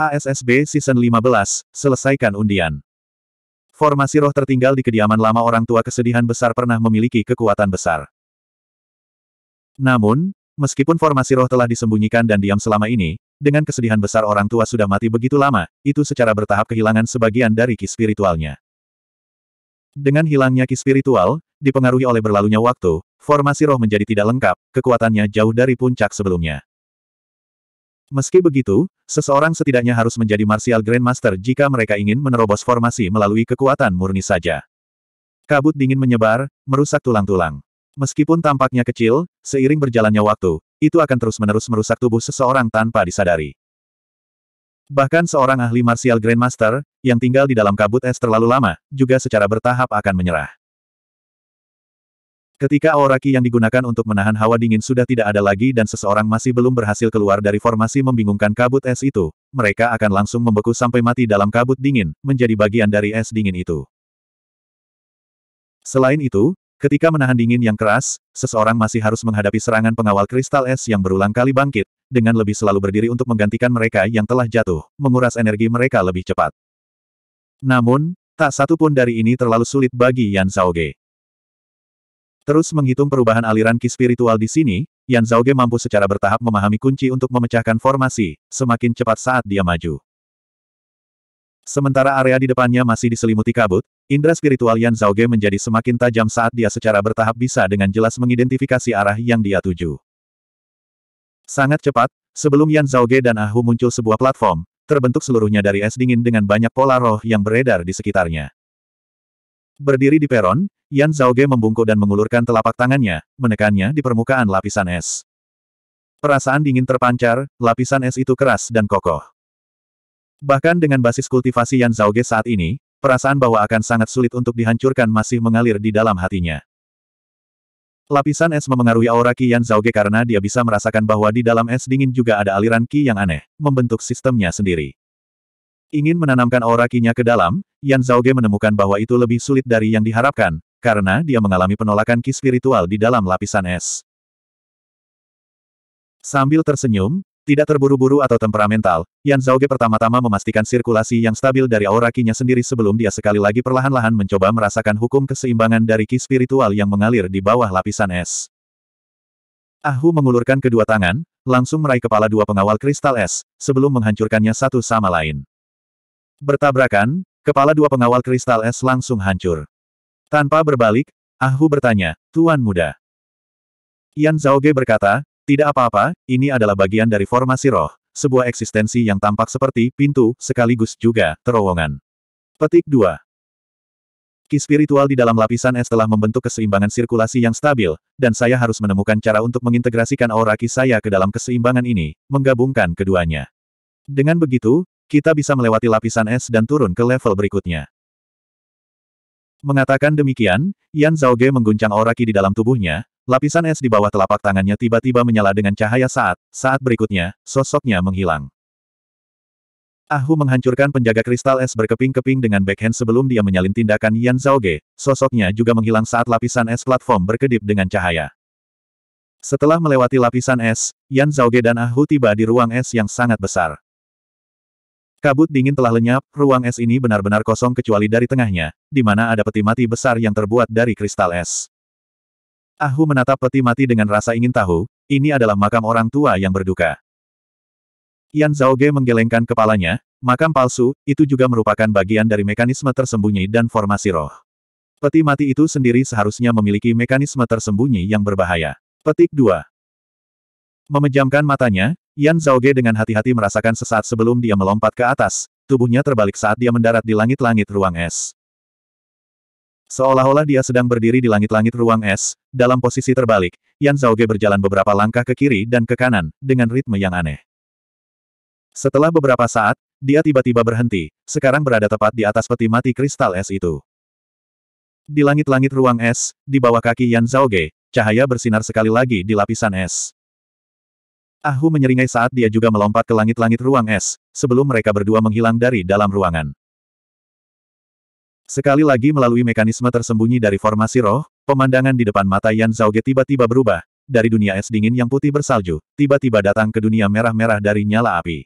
HSSB Season 15, Selesaikan Undian. Formasi roh tertinggal di kediaman lama orang tua kesedihan besar pernah memiliki kekuatan besar. Namun, meskipun formasi roh telah disembunyikan dan diam selama ini, dengan kesedihan besar orang tua sudah mati begitu lama, itu secara bertahap kehilangan sebagian dari ki spiritualnya. Dengan hilangnya ki spiritual, dipengaruhi oleh berlalunya waktu, formasi roh menjadi tidak lengkap, kekuatannya jauh dari puncak sebelumnya. Meski begitu, seseorang setidaknya harus menjadi Martial Grandmaster jika mereka ingin menerobos formasi melalui kekuatan murni saja. Kabut dingin menyebar, merusak tulang-tulang. Meskipun tampaknya kecil, seiring berjalannya waktu, itu akan terus-menerus merusak tubuh seseorang tanpa disadari. Bahkan seorang ahli Martial Grandmaster, yang tinggal di dalam kabut es terlalu lama, juga secara bertahap akan menyerah. Ketika auraki yang digunakan untuk menahan hawa dingin sudah tidak ada lagi dan seseorang masih belum berhasil keluar dari formasi membingungkan kabut es itu, mereka akan langsung membeku sampai mati dalam kabut dingin, menjadi bagian dari es dingin itu. Selain itu, ketika menahan dingin yang keras, seseorang masih harus menghadapi serangan pengawal kristal es yang berulang kali bangkit, dengan lebih selalu berdiri untuk menggantikan mereka yang telah jatuh, menguras energi mereka lebih cepat. Namun, tak satu pun dari ini terlalu sulit bagi Yan Saoge. Terus menghitung perubahan aliran ki spiritual di sini, Yan Ge mampu secara bertahap memahami kunci untuk memecahkan formasi, semakin cepat saat dia maju. Sementara area di depannya masih diselimuti kabut, indera spiritual Yan Ge menjadi semakin tajam saat dia secara bertahap bisa dengan jelas mengidentifikasi arah yang dia tuju. Sangat cepat, sebelum Yan Ge dan Ahu muncul sebuah platform, terbentuk seluruhnya dari es dingin dengan banyak pola roh yang beredar di sekitarnya. Berdiri di peron, Yan Ge membungkuk dan mengulurkan telapak tangannya, menekannya di permukaan lapisan es. Perasaan dingin terpancar, lapisan es itu keras dan kokoh. Bahkan dengan basis kultivasi Yan Ge saat ini, perasaan bahwa akan sangat sulit untuk dihancurkan masih mengalir di dalam hatinya. Lapisan es memengaruhi aura Qi Yan Ge karena dia bisa merasakan bahwa di dalam es dingin juga ada aliran Qi yang aneh, membentuk sistemnya sendiri. Ingin menanamkan aura Qi-nya ke dalam, Yan Zhaoge menemukan bahwa itu lebih sulit dari yang diharapkan, karena dia mengalami penolakan ki spiritual di dalam lapisan es. Sambil tersenyum, tidak terburu-buru atau temperamental, Yan Zhaoge pertama-tama memastikan sirkulasi yang stabil dari aura kinya sendiri sebelum dia sekali lagi perlahan-lahan mencoba merasakan hukum keseimbangan dari ki spiritual yang mengalir di bawah lapisan es. Ahu mengulurkan kedua tangan, langsung meraih kepala dua pengawal kristal es, sebelum menghancurkannya satu sama lain. Bertabrakan, Kepala dua pengawal kristal es langsung hancur. Tanpa berbalik, Ahu bertanya, Tuan Muda. Yan Zhao Ge berkata, tidak apa-apa, ini adalah bagian dari formasi roh, sebuah eksistensi yang tampak seperti pintu, sekaligus juga terowongan. Petik 2. Ki spiritual di dalam lapisan es telah membentuk keseimbangan sirkulasi yang stabil, dan saya harus menemukan cara untuk mengintegrasikan aura ki saya ke dalam keseimbangan ini, menggabungkan keduanya. Dengan begitu, kita bisa melewati lapisan es dan turun ke level berikutnya. Mengatakan demikian, Yan Zhaoge mengguncang Oraki di dalam tubuhnya, lapisan es di bawah telapak tangannya tiba-tiba menyala dengan cahaya saat, saat berikutnya, sosoknya menghilang. Ahu menghancurkan penjaga kristal es berkeping-keping dengan backhand sebelum dia menyalin tindakan Yan Zhaoge, sosoknya juga menghilang saat lapisan es platform berkedip dengan cahaya. Setelah melewati lapisan es, Yan Zhaoge dan Ahu tiba di ruang es yang sangat besar. Kabut dingin telah lenyap, ruang es ini benar-benar kosong kecuali dari tengahnya, di mana ada peti mati besar yang terbuat dari kristal es. Ahu menatap peti mati dengan rasa ingin tahu, ini adalah makam orang tua yang berduka. Yan Ge menggelengkan kepalanya, makam palsu, itu juga merupakan bagian dari mekanisme tersembunyi dan formasi roh. Peti mati itu sendiri seharusnya memiliki mekanisme tersembunyi yang berbahaya. Petik 2. Memejamkan matanya, Yan Zhaoge dengan hati-hati merasakan sesaat sebelum dia melompat ke atas, tubuhnya terbalik saat dia mendarat di langit-langit ruang es. Seolah-olah dia sedang berdiri di langit-langit ruang es, dalam posisi terbalik, Yan Zhaoge berjalan beberapa langkah ke kiri dan ke kanan, dengan ritme yang aneh. Setelah beberapa saat, dia tiba-tiba berhenti, sekarang berada tepat di atas peti mati kristal es itu. Di langit-langit ruang es, di bawah kaki Yan Zhaoge, cahaya bersinar sekali lagi di lapisan es. Ahu menyeringai saat dia juga melompat ke langit-langit ruang es, sebelum mereka berdua menghilang dari dalam ruangan. Sekali lagi melalui mekanisme tersembunyi dari formasi roh, pemandangan di depan mata Yan Zhaoge tiba-tiba berubah, dari dunia es dingin yang putih bersalju, tiba-tiba datang ke dunia merah-merah dari nyala api.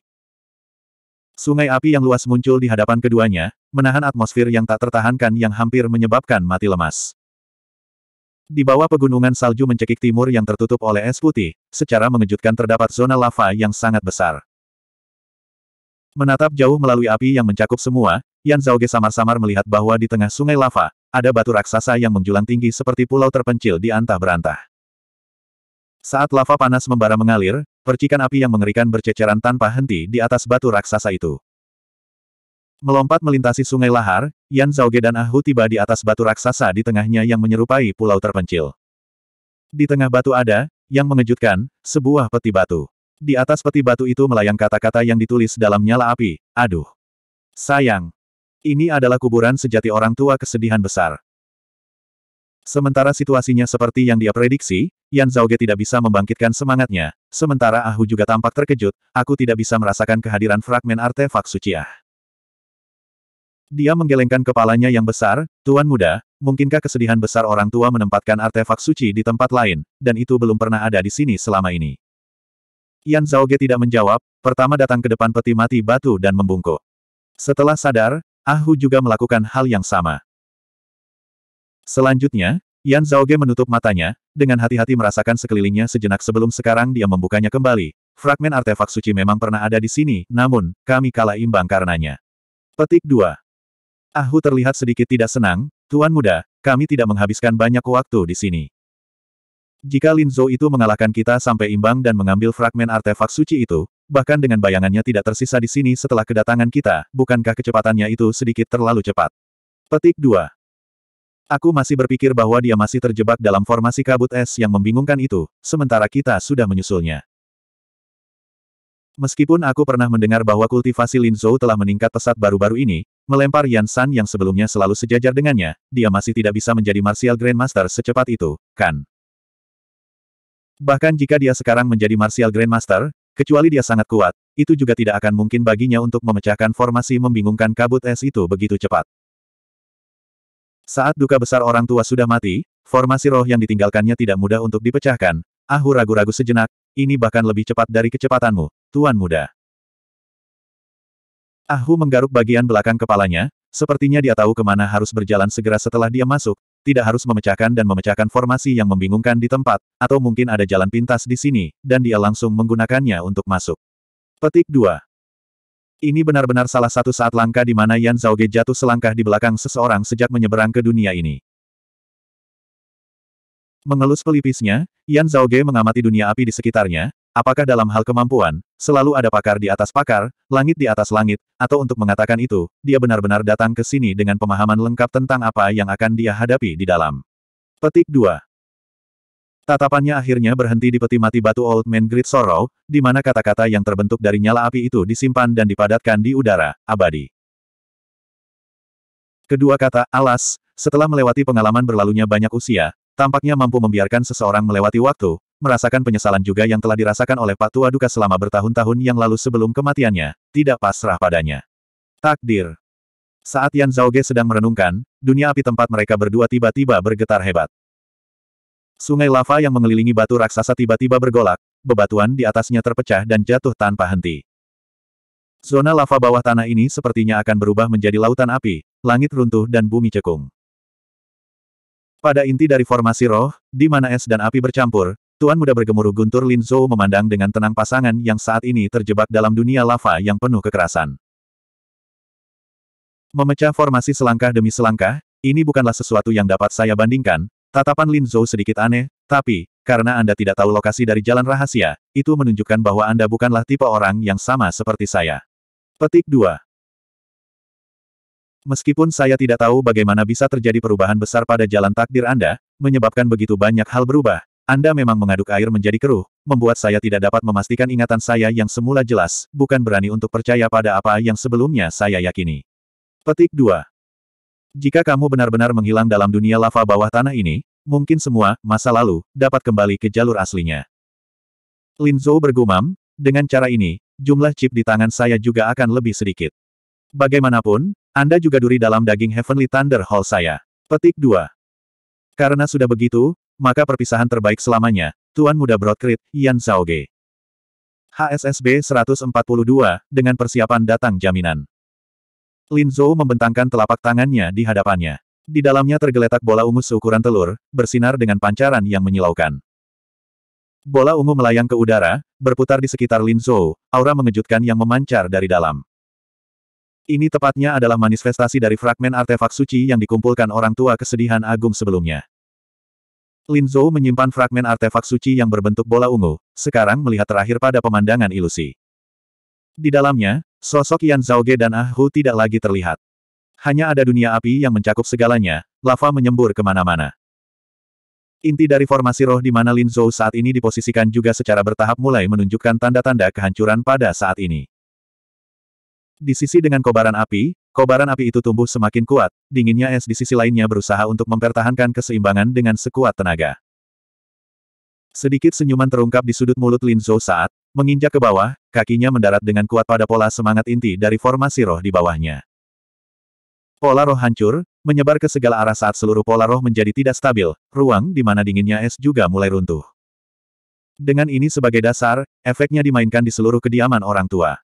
Sungai api yang luas muncul di hadapan keduanya, menahan atmosfer yang tak tertahankan yang hampir menyebabkan mati lemas. Di bawah pegunungan salju mencekik timur yang tertutup oleh es putih, secara mengejutkan terdapat zona lava yang sangat besar. Menatap jauh melalui api yang mencakup semua, Yan Zhaoge samar-samar melihat bahwa di tengah sungai lava, ada batu raksasa yang menjulang tinggi seperti pulau terpencil di antah-berantah. Saat lava panas membara mengalir, percikan api yang mengerikan berceceran tanpa henti di atas batu raksasa itu. Melompat melintasi sungai lahar, Yan Zhaoge dan Ahu tiba di atas batu raksasa di tengahnya yang menyerupai pulau terpencil. Di tengah batu ada, yang mengejutkan, sebuah peti batu. Di atas peti batu itu melayang kata-kata yang ditulis dalam nyala api, aduh. Sayang. Ini adalah kuburan sejati orang tua kesedihan besar. Sementara situasinya seperti yang dia prediksi, Yan Zhaoge tidak bisa membangkitkan semangatnya, sementara Ahu juga tampak terkejut, aku tidak bisa merasakan kehadiran fragmen artefak suci dia menggelengkan kepalanya yang besar, Tuan Muda, mungkinkah kesedihan besar orang tua menempatkan artefak suci di tempat lain, dan itu belum pernah ada di sini selama ini. Yan Ge tidak menjawab, pertama datang ke depan peti mati batu dan membungkuk. Setelah sadar, Ahu ah juga melakukan hal yang sama. Selanjutnya, Yan Ge menutup matanya, dengan hati-hati merasakan sekelilingnya sejenak sebelum sekarang dia membukanya kembali. Fragmen artefak suci memang pernah ada di sini, namun, kami kalah imbang karenanya. Petik 2. Ahu terlihat sedikit tidak senang, Tuan Muda, kami tidak menghabiskan banyak waktu di sini. Jika Lin Zhou itu mengalahkan kita sampai imbang dan mengambil fragmen artefak suci itu, bahkan dengan bayangannya tidak tersisa di sini setelah kedatangan kita, bukankah kecepatannya itu sedikit terlalu cepat? Petik 2. Aku masih berpikir bahwa dia masih terjebak dalam formasi kabut es yang membingungkan itu, sementara kita sudah menyusulnya. Meskipun aku pernah mendengar bahwa kultivasi Lin Linzhou telah meningkat pesat baru-baru ini, melempar Yan San yang sebelumnya selalu sejajar dengannya, dia masih tidak bisa menjadi Martial Grandmaster secepat itu, kan? Bahkan jika dia sekarang menjadi Martial Grandmaster, kecuali dia sangat kuat, itu juga tidak akan mungkin baginya untuk memecahkan formasi membingungkan kabut es itu begitu cepat. Saat duka besar orang tua sudah mati, formasi roh yang ditinggalkannya tidak mudah untuk dipecahkan, Ahu ragu-ragu sejenak, ini bahkan lebih cepat dari kecepatanmu, Tuan Muda. Ahu menggaruk bagian belakang kepalanya, sepertinya dia tahu kemana harus berjalan segera setelah dia masuk, tidak harus memecahkan dan memecahkan formasi yang membingungkan di tempat, atau mungkin ada jalan pintas di sini, dan dia langsung menggunakannya untuk masuk. Petik 2. Ini benar-benar salah satu saat langka di mana Yan Zhaoge jatuh selangkah di belakang seseorang sejak menyeberang ke dunia ini. Mengelus pelipisnya, Yan Zhaoge mengamati dunia api di sekitarnya, Apakah dalam hal kemampuan, selalu ada pakar di atas pakar, langit di atas langit, atau untuk mengatakan itu, dia benar-benar datang ke sini dengan pemahaman lengkap tentang apa yang akan dia hadapi di dalam. Petik 2. Tatapannya akhirnya berhenti di peti mati batu Old Man Great Sorrow, di mana kata-kata yang terbentuk dari nyala api itu disimpan dan dipadatkan di udara, abadi. Kedua kata, alas, setelah melewati pengalaman berlalunya banyak usia, tampaknya mampu membiarkan seseorang melewati waktu, merasakan penyesalan juga yang telah dirasakan oleh Pak Tua Duka selama bertahun-tahun yang lalu sebelum kematiannya, tidak pasrah padanya. Takdir. Saat Yan Zhaoge sedang merenungkan, dunia api tempat mereka berdua tiba-tiba bergetar hebat. Sungai lava yang mengelilingi batu raksasa tiba-tiba bergolak, bebatuan di atasnya terpecah dan jatuh tanpa henti. Zona lava bawah tanah ini sepertinya akan berubah menjadi lautan api, langit runtuh dan bumi cekung. Pada inti dari formasi roh, di mana es dan api bercampur, Tuan muda bergemuruh guntur Lin Zhou memandang dengan tenang pasangan yang saat ini terjebak dalam dunia lava yang penuh kekerasan. Memecah formasi selangkah demi selangkah, ini bukanlah sesuatu yang dapat saya bandingkan, tatapan Lin Zhou sedikit aneh, tapi, karena Anda tidak tahu lokasi dari jalan rahasia, itu menunjukkan bahwa Anda bukanlah tipe orang yang sama seperti saya. Petik 2 Meskipun saya tidak tahu bagaimana bisa terjadi perubahan besar pada jalan takdir Anda, menyebabkan begitu banyak hal berubah, anda memang mengaduk air menjadi keruh, membuat saya tidak dapat memastikan ingatan saya yang semula jelas, bukan berani untuk percaya pada apa yang sebelumnya saya yakini. Petik 2. Jika kamu benar-benar menghilang dalam dunia lava bawah tanah ini, mungkin semua masa lalu dapat kembali ke jalur aslinya. Lin Zhou bergumam, dengan cara ini, jumlah chip di tangan saya juga akan lebih sedikit. Bagaimanapun, Anda juga duri dalam daging Heavenly Thunder Hall saya. Petik 2. Karena sudah begitu, maka perpisahan terbaik selamanya, Tuan Muda Broadcrit, Yan Zhaoge. HSSB 142, dengan persiapan datang jaminan. Lin Zhou membentangkan telapak tangannya di hadapannya. Di dalamnya tergeletak bola ungu seukuran telur, bersinar dengan pancaran yang menyilaukan. Bola ungu melayang ke udara, berputar di sekitar Lin Zhou, aura mengejutkan yang memancar dari dalam. Ini tepatnya adalah manifestasi dari fragmen artefak suci yang dikumpulkan orang tua kesedihan agung sebelumnya. Lin Zhou menyimpan fragmen artefak suci yang berbentuk bola ungu, sekarang melihat terakhir pada pemandangan ilusi. Di dalamnya, sosok Yan Ge dan Ah Hu tidak lagi terlihat. Hanya ada dunia api yang mencakup segalanya, lava menyembur kemana-mana. Inti dari formasi roh di mana Lin Zhou saat ini diposisikan juga secara bertahap mulai menunjukkan tanda-tanda kehancuran pada saat ini. Di sisi dengan kobaran api, Kobaran api itu tumbuh semakin kuat, dinginnya es di sisi lainnya berusaha untuk mempertahankan keseimbangan dengan sekuat tenaga. Sedikit senyuman terungkap di sudut mulut Lin Zhou saat, menginjak ke bawah, kakinya mendarat dengan kuat pada pola semangat inti dari formasi roh di bawahnya. Pola roh hancur, menyebar ke segala arah saat seluruh pola roh menjadi tidak stabil, ruang di mana dinginnya es juga mulai runtuh. Dengan ini sebagai dasar, efeknya dimainkan di seluruh kediaman orang tua.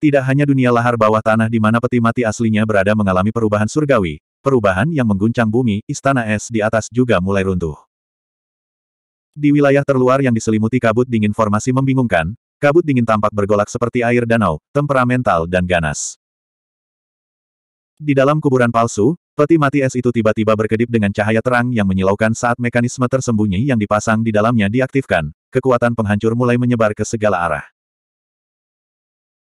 Tidak hanya dunia lahar bawah tanah di mana peti mati aslinya berada mengalami perubahan surgawi, perubahan yang mengguncang bumi, istana es di atas juga mulai runtuh. Di wilayah terluar yang diselimuti kabut dingin formasi membingungkan, kabut dingin tampak bergolak seperti air danau, temperamental dan ganas. Di dalam kuburan palsu, peti mati es itu tiba-tiba berkedip dengan cahaya terang yang menyilaukan saat mekanisme tersembunyi yang dipasang di dalamnya diaktifkan, kekuatan penghancur mulai menyebar ke segala arah.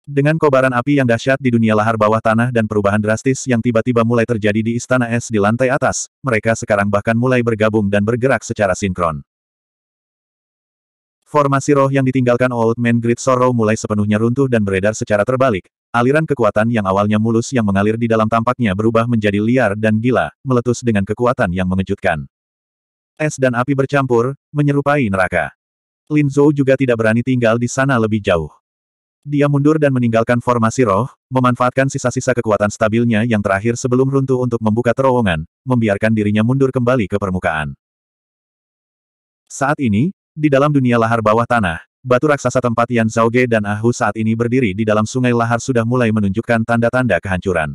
Dengan kobaran api yang dahsyat di dunia lahar bawah tanah dan perubahan drastis yang tiba-tiba mulai terjadi di istana es di lantai atas, mereka sekarang bahkan mulai bergabung dan bergerak secara sinkron. Formasi roh yang ditinggalkan Old Man Great Sorrow mulai sepenuhnya runtuh dan beredar secara terbalik. Aliran kekuatan yang awalnya mulus yang mengalir di dalam tampaknya berubah menjadi liar dan gila, meletus dengan kekuatan yang mengejutkan. Es dan api bercampur, menyerupai neraka. Lin Zhou juga tidak berani tinggal di sana lebih jauh. Dia mundur dan meninggalkan formasi roh, memanfaatkan sisa-sisa kekuatan stabilnya yang terakhir sebelum runtuh untuk membuka terowongan, membiarkan dirinya mundur kembali ke permukaan. Saat ini, di dalam dunia lahar bawah tanah, batu raksasa tempat Yan Zhaoge dan Ahu saat ini berdiri di dalam sungai lahar sudah mulai menunjukkan tanda-tanda kehancuran.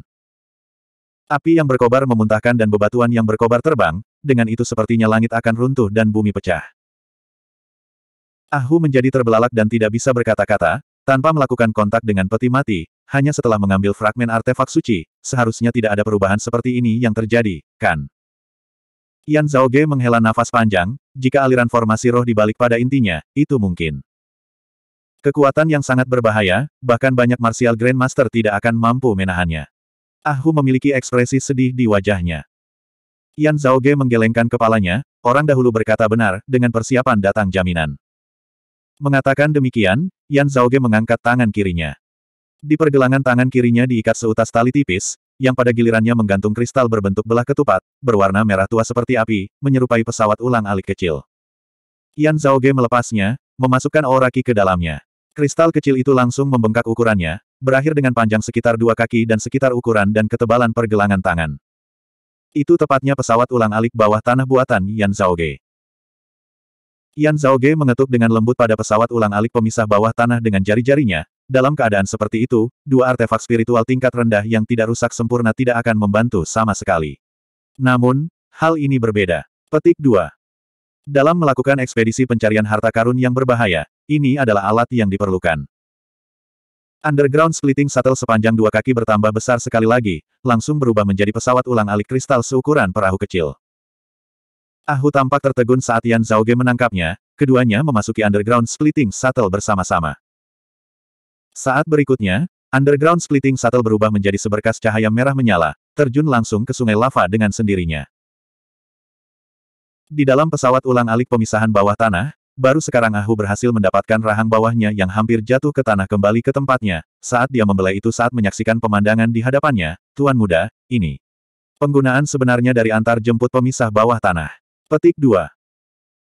Api yang berkobar memuntahkan dan bebatuan yang berkobar terbang, dengan itu sepertinya langit akan runtuh dan bumi pecah. Ahu menjadi terbelalak dan tidak bisa berkata-kata, tanpa melakukan kontak dengan peti mati, hanya setelah mengambil fragmen artefak suci, seharusnya tidak ada perubahan seperti ini yang terjadi, kan? Yan Zhaoge menghela nafas panjang, jika aliran formasi roh dibalik pada intinya, itu mungkin. Kekuatan yang sangat berbahaya, bahkan banyak martial grandmaster tidak akan mampu menahannya. Ahu memiliki ekspresi sedih di wajahnya. Yan Zhaoge menggelengkan kepalanya, orang dahulu berkata benar, dengan persiapan datang jaminan. Mengatakan demikian, Yan Zhaoge mengangkat tangan kirinya. Di pergelangan tangan kirinya diikat seutas tali tipis, yang pada gilirannya menggantung kristal berbentuk belah ketupat, berwarna merah tua seperti api, menyerupai pesawat ulang alik kecil. Yan Zhaoge melepasnya, memasukkan aura ke dalamnya. Kristal kecil itu langsung membengkak ukurannya, berakhir dengan panjang sekitar dua kaki dan sekitar ukuran dan ketebalan pergelangan tangan. Itu tepatnya pesawat ulang alik bawah tanah buatan Yan Zhaoge. Yan Zhao Ge mengetuk dengan lembut pada pesawat ulang-alik pemisah bawah tanah dengan jari-jarinya. Dalam keadaan seperti itu, dua artefak spiritual tingkat rendah yang tidak rusak sempurna tidak akan membantu sama sekali. Namun, hal ini berbeda. Petik 2. Dalam melakukan ekspedisi pencarian harta karun yang berbahaya, ini adalah alat yang diperlukan. Underground splitting shuttle sepanjang dua kaki bertambah besar sekali lagi, langsung berubah menjadi pesawat ulang-alik kristal seukuran perahu kecil. Ahu tampak tertegun saat Yan Zhaoge menangkapnya, keduanya memasuki Underground Splitting Shuttle bersama-sama. Saat berikutnya, Underground Splitting Shuttle berubah menjadi seberkas cahaya merah menyala, terjun langsung ke sungai lava dengan sendirinya. Di dalam pesawat ulang-alik pemisahan bawah tanah, baru sekarang Ahu berhasil mendapatkan rahang bawahnya yang hampir jatuh ke tanah kembali ke tempatnya, saat dia membelai itu saat menyaksikan pemandangan di hadapannya, Tuan Muda, ini. Penggunaan sebenarnya dari antar jemput pemisah bawah tanah. Petik 2.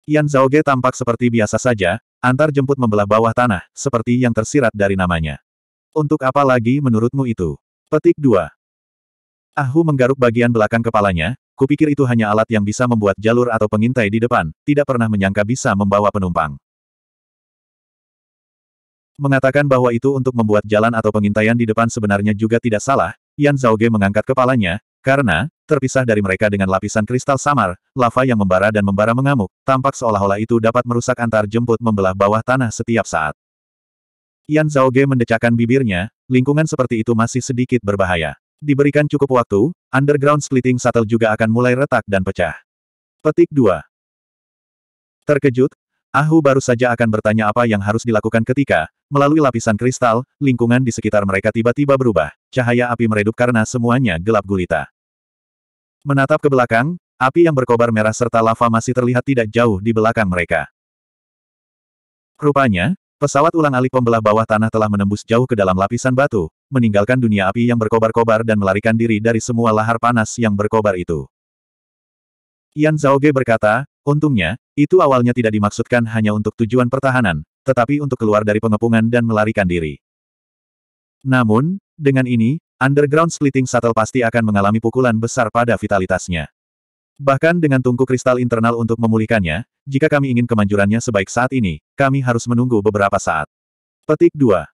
Yan Ge tampak seperti biasa saja, antar jemput membelah bawah tanah, seperti yang tersirat dari namanya. Untuk apa lagi menurutmu itu? Petik 2. Ahu menggaruk bagian belakang kepalanya, kupikir itu hanya alat yang bisa membuat jalur atau pengintai di depan, tidak pernah menyangka bisa membawa penumpang. Mengatakan bahwa itu untuk membuat jalan atau pengintaian di depan sebenarnya juga tidak salah, Yan Ge mengangkat kepalanya, karena, terpisah dari mereka dengan lapisan kristal samar, lava yang membara dan membara mengamuk, tampak seolah-olah itu dapat merusak antar jemput membelah bawah tanah setiap saat. Yan Ge mendecakkan bibirnya, lingkungan seperti itu masih sedikit berbahaya. Diberikan cukup waktu, underground splitting shuttle juga akan mulai retak dan pecah. Petik 2. Terkejut, Ahu baru saja akan bertanya apa yang harus dilakukan ketika, melalui lapisan kristal, lingkungan di sekitar mereka tiba-tiba berubah. Cahaya api meredup karena semuanya gelap gulita. Menatap ke belakang, api yang berkobar merah serta lava masih terlihat tidak jauh di belakang mereka. Rupanya, pesawat ulang alik pembelah bawah tanah telah menembus jauh ke dalam lapisan batu, meninggalkan dunia api yang berkobar-kobar dan melarikan diri dari semua lahar panas yang berkobar itu. Yan Ge berkata, untungnya, itu awalnya tidak dimaksudkan hanya untuk tujuan pertahanan, tetapi untuk keluar dari pengepungan dan melarikan diri. Namun, dengan ini, Underground Splitting Shuttle pasti akan mengalami pukulan besar pada vitalitasnya. Bahkan dengan tungku kristal internal untuk memulihkannya, jika kami ingin kemanjurannya sebaik saat ini, kami harus menunggu beberapa saat. Petik 2.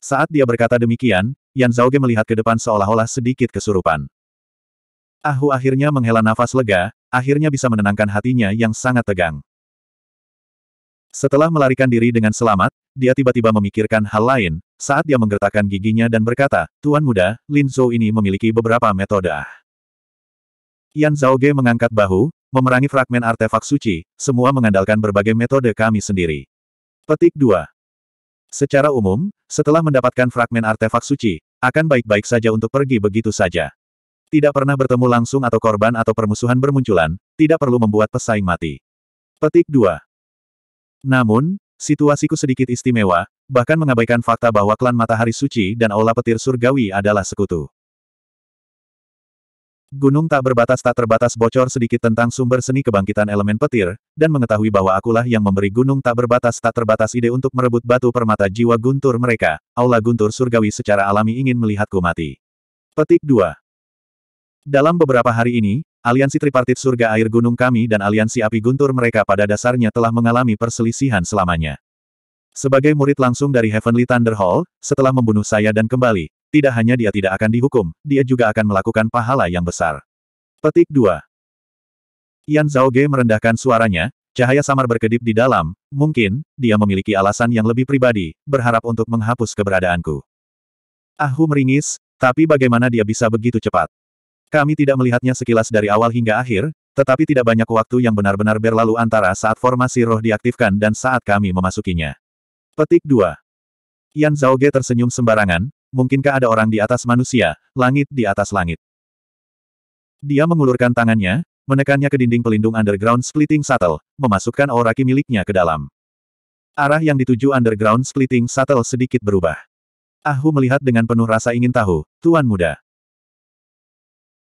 Saat dia berkata demikian, Yan Zhaoge melihat ke depan seolah-olah sedikit kesurupan. Ahu akhirnya menghela nafas lega, akhirnya bisa menenangkan hatinya yang sangat tegang. Setelah melarikan diri dengan selamat, dia tiba-tiba memikirkan hal lain, saat dia menggertakkan giginya dan berkata, Tuan muda, Lin Zhou ini memiliki beberapa metode ah. Yan Yan Ge mengangkat bahu, memerangi fragmen artefak suci, semua mengandalkan berbagai metode kami sendiri. Petik 2. Secara umum, setelah mendapatkan fragmen artefak suci, akan baik-baik saja untuk pergi begitu saja. Tidak pernah bertemu langsung atau korban atau permusuhan bermunculan, tidak perlu membuat pesaing mati. Petik 2. Namun, Situasiku sedikit istimewa, bahkan mengabaikan fakta bahwa klan Matahari Suci dan Aula Petir Surgawi adalah sekutu. Gunung tak berbatas tak terbatas bocor sedikit tentang sumber seni kebangkitan elemen petir, dan mengetahui bahwa akulah yang memberi gunung tak berbatas tak terbatas ide untuk merebut batu permata jiwa guntur mereka. Aula guntur surgawi secara alami ingin melihatku mati. Petik 2. Dalam beberapa hari ini, aliansi tripartit surga air gunung kami dan aliansi api guntur mereka pada dasarnya telah mengalami perselisihan selamanya. Sebagai murid langsung dari Heavenly Thunder Hall, setelah membunuh saya dan kembali, tidak hanya dia tidak akan dihukum, dia juga akan melakukan pahala yang besar. Petik 2. Yan Zhaoge merendahkan suaranya, cahaya samar berkedip di dalam, mungkin, dia memiliki alasan yang lebih pribadi, berharap untuk menghapus keberadaanku. Ahu meringis, tapi bagaimana dia bisa begitu cepat? Kami tidak melihatnya sekilas dari awal hingga akhir, tetapi tidak banyak waktu yang benar-benar berlalu antara saat formasi roh diaktifkan dan saat kami memasukinya. Petik 2. Yan Ge tersenyum sembarangan, mungkinkah ada orang di atas manusia, langit di atas langit. Dia mengulurkan tangannya, menekannya ke dinding pelindung underground splitting shuttle, memasukkan aura ki miliknya ke dalam. Arah yang dituju underground splitting shuttle sedikit berubah. Ahu melihat dengan penuh rasa ingin tahu, Tuan Muda.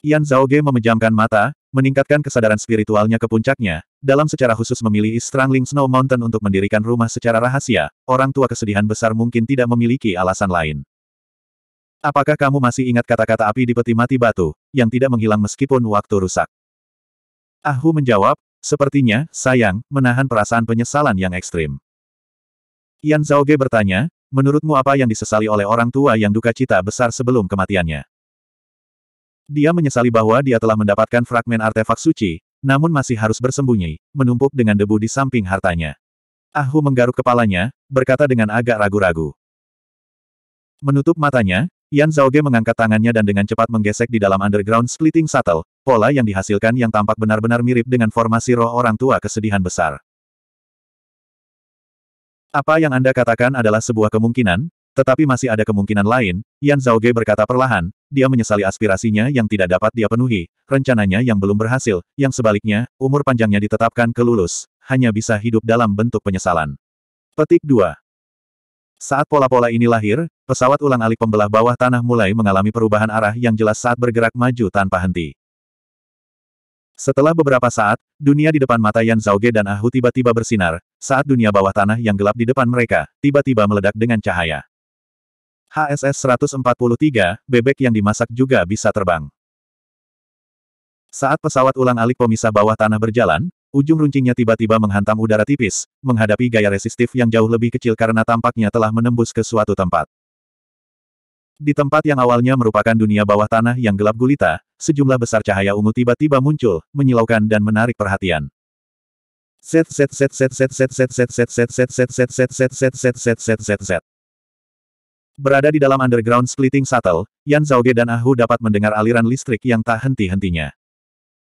Yan Zhao Ge memejamkan mata, meningkatkan kesadaran spiritualnya ke puncaknya, dalam secara khusus memilih Strangling Snow Mountain untuk mendirikan rumah secara rahasia, orang tua kesedihan besar mungkin tidak memiliki alasan lain. Apakah kamu masih ingat kata-kata api di peti mati batu, yang tidak menghilang meskipun waktu rusak? Ahu menjawab, sepertinya, sayang, menahan perasaan penyesalan yang ekstrim. Yan Zhao Ge bertanya, menurutmu apa yang disesali oleh orang tua yang duka cita besar sebelum kematiannya? Dia menyesali bahwa dia telah mendapatkan fragmen artefak suci, namun masih harus bersembunyi, menumpuk dengan debu di samping hartanya. Ahu menggaruk kepalanya, berkata dengan agak ragu-ragu. Menutup matanya, Yan Zhaoge mengangkat tangannya dan dengan cepat menggesek di dalam underground splitting shuttle, pola yang dihasilkan yang tampak benar-benar mirip dengan formasi roh orang tua kesedihan besar. Apa yang Anda katakan adalah sebuah kemungkinan, tetapi masih ada kemungkinan lain, Yan Zhaoge berkata perlahan, dia menyesali aspirasinya yang tidak dapat dia penuhi, rencananya yang belum berhasil, yang sebaliknya, umur panjangnya ditetapkan ke lulus, hanya bisa hidup dalam bentuk penyesalan. Petik 2 Saat pola-pola ini lahir, pesawat ulang-alik pembelah bawah tanah mulai mengalami perubahan arah yang jelas saat bergerak maju tanpa henti. Setelah beberapa saat, dunia di depan mata Yan Zhaoge dan Ahu tiba-tiba bersinar, saat dunia bawah tanah yang gelap di depan mereka, tiba-tiba meledak dengan cahaya. HSS 143, bebek yang dimasak juga bisa terbang. Saat pesawat ulang-alik pemisah bawah tanah berjalan, ujung runcingnya tiba-tiba menghantam udara tipis, menghadapi gaya resistif yang jauh lebih kecil karena tampaknya telah menembus ke suatu tempat. Di tempat yang awalnya merupakan dunia bawah tanah yang gelap gulita, sejumlah besar cahaya ungu tiba-tiba muncul, menyilaukan dan menarik perhatian. Set set set set set set set set set set set set set set set set set set set set Berada di dalam underground splitting shuttle, Yan Zhaoge dan Ahu dapat mendengar aliran listrik yang tak henti-hentinya.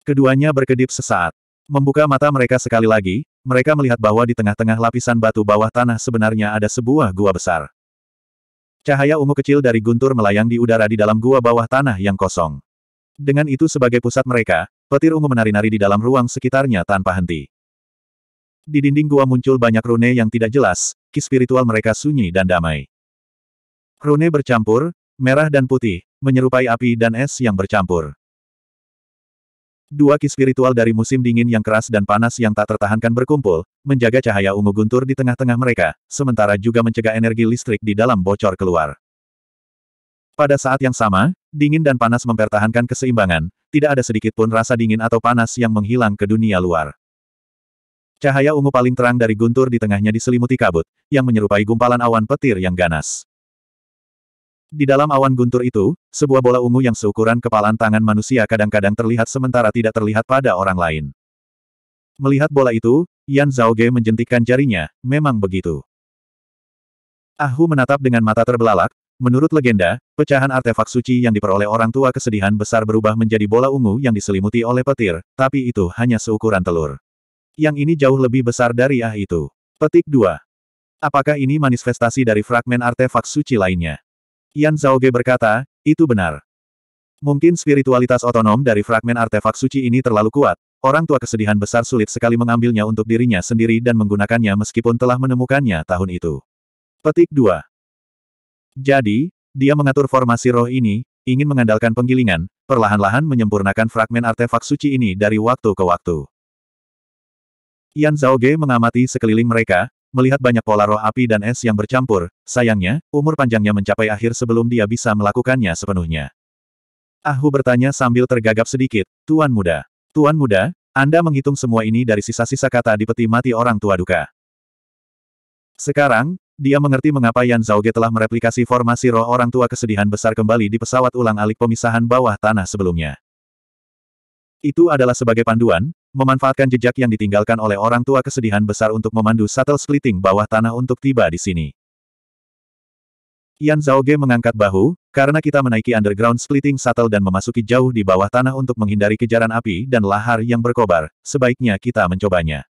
Keduanya berkedip sesaat. Membuka mata mereka sekali lagi, mereka melihat bahwa di tengah-tengah lapisan batu bawah tanah sebenarnya ada sebuah gua besar. Cahaya ungu kecil dari guntur melayang di udara di dalam gua bawah tanah yang kosong. Dengan itu sebagai pusat mereka, petir ungu menari-nari di dalam ruang sekitarnya tanpa henti. Di dinding gua muncul banyak rune yang tidak jelas, ki spiritual mereka sunyi dan damai. Rune bercampur, merah dan putih, menyerupai api dan es yang bercampur. Dua ki spiritual dari musim dingin yang keras dan panas yang tak tertahankan berkumpul, menjaga cahaya ungu guntur di tengah-tengah mereka, sementara juga mencegah energi listrik di dalam bocor keluar. Pada saat yang sama, dingin dan panas mempertahankan keseimbangan, tidak ada sedikit pun rasa dingin atau panas yang menghilang ke dunia luar. Cahaya ungu paling terang dari guntur di tengahnya diselimuti kabut, yang menyerupai gumpalan awan petir yang ganas. Di dalam awan guntur itu, sebuah bola ungu yang seukuran kepalan tangan manusia kadang-kadang terlihat sementara tidak terlihat pada orang lain. Melihat bola itu, Yan Zhaoge menjentikkan jarinya, memang begitu. Ahu menatap dengan mata terbelalak, menurut legenda, pecahan artefak suci yang diperoleh orang tua kesedihan besar berubah menjadi bola ungu yang diselimuti oleh petir, tapi itu hanya seukuran telur. Yang ini jauh lebih besar dari ah itu. Petik 2. Apakah ini manifestasi dari fragmen artefak suci lainnya? Yan Zhao Ge berkata, itu benar. Mungkin spiritualitas otonom dari fragmen artefak suci ini terlalu kuat, orang tua kesedihan besar sulit sekali mengambilnya untuk dirinya sendiri dan menggunakannya meskipun telah menemukannya tahun itu. Petik 2. Jadi, dia mengatur formasi roh ini, ingin mengandalkan penggilingan, perlahan-lahan menyempurnakan fragmen artefak suci ini dari waktu ke waktu. Yan Zhao Ge mengamati sekeliling mereka, melihat banyak pola roh api dan es yang bercampur, sayangnya, umur panjangnya mencapai akhir sebelum dia bisa melakukannya sepenuhnya. Ahu bertanya sambil tergagap sedikit, Tuan Muda. Tuan Muda, Anda menghitung semua ini dari sisa-sisa kata di peti mati orang tua duka. Sekarang, dia mengerti mengapa Yan Zhaoge telah mereplikasi formasi roh orang tua kesedihan besar kembali di pesawat ulang alik pemisahan bawah tanah sebelumnya. Itu adalah sebagai panduan, memanfaatkan jejak yang ditinggalkan oleh orang tua kesedihan besar untuk memandu shuttle splitting bawah tanah untuk tiba di sini. Yan Zhao Ge mengangkat bahu, karena kita menaiki underground splitting shuttle dan memasuki jauh di bawah tanah untuk menghindari kejaran api dan lahar yang berkobar, sebaiknya kita mencobanya.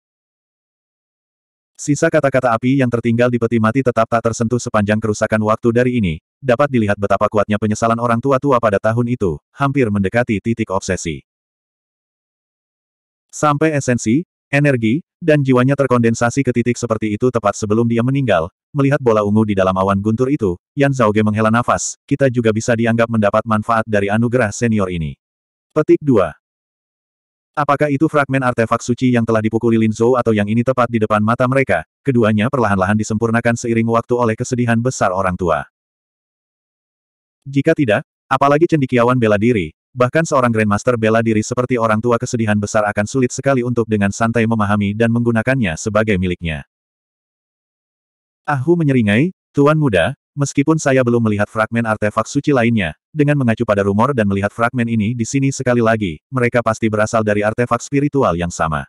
Sisa kata-kata api yang tertinggal di peti mati tetap tak tersentuh sepanjang kerusakan waktu dari ini, dapat dilihat betapa kuatnya penyesalan orang tua-tua pada tahun itu, hampir mendekati titik obsesi. Sampai esensi, energi, dan jiwanya terkondensasi ke titik seperti itu tepat sebelum dia meninggal, melihat bola ungu di dalam awan guntur itu, Yan Zhaoge menghela nafas, kita juga bisa dianggap mendapat manfaat dari anugerah senior ini. Petik 2. Apakah itu fragmen artefak suci yang telah dipukuli Lin Zhou atau yang ini tepat di depan mata mereka, keduanya perlahan-lahan disempurnakan seiring waktu oleh kesedihan besar orang tua. Jika tidak, apalagi cendikiawan bela diri, Bahkan seorang Grandmaster bela diri seperti orang tua kesedihan besar akan sulit sekali untuk dengan santai memahami dan menggunakannya sebagai miliknya. Ahu menyeringai, Tuan Muda, meskipun saya belum melihat fragmen artefak suci lainnya, dengan mengacu pada rumor dan melihat fragmen ini di sini sekali lagi, mereka pasti berasal dari artefak spiritual yang sama.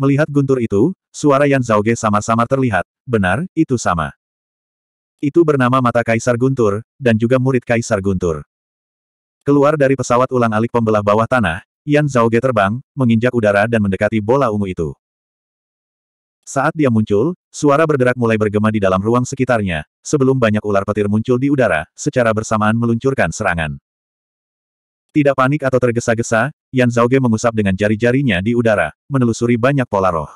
Melihat guntur itu, suara Yan Zauge samar-samar terlihat, benar, itu sama. Itu bernama mata Kaisar Guntur, dan juga murid Kaisar Guntur. Keluar dari pesawat ulang-alik pembelah bawah tanah, Yan Zhaoge terbang, menginjak udara dan mendekati bola ungu itu. Saat dia muncul, suara berderak mulai bergema di dalam ruang sekitarnya, sebelum banyak ular petir muncul di udara, secara bersamaan meluncurkan serangan. Tidak panik atau tergesa-gesa, Yan Zhaoge mengusap dengan jari-jarinya di udara, menelusuri banyak pola roh.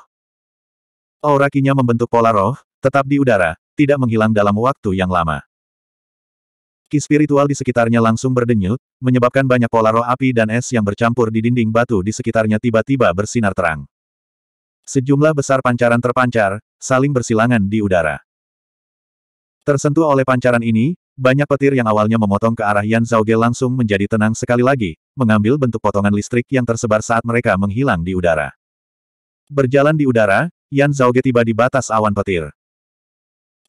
Aura membentuk pola roh, tetap di udara, tidak menghilang dalam waktu yang lama. Ki spiritual di sekitarnya langsung berdenyut, menyebabkan banyak pola roh api dan es yang bercampur di dinding batu di sekitarnya tiba-tiba bersinar terang. Sejumlah besar pancaran terpancar, saling bersilangan di udara. Tersentuh oleh pancaran ini, banyak petir yang awalnya memotong ke arah Yan Ge langsung menjadi tenang sekali lagi, mengambil bentuk potongan listrik yang tersebar saat mereka menghilang di udara. Berjalan di udara, Yan Ge tiba di batas awan petir.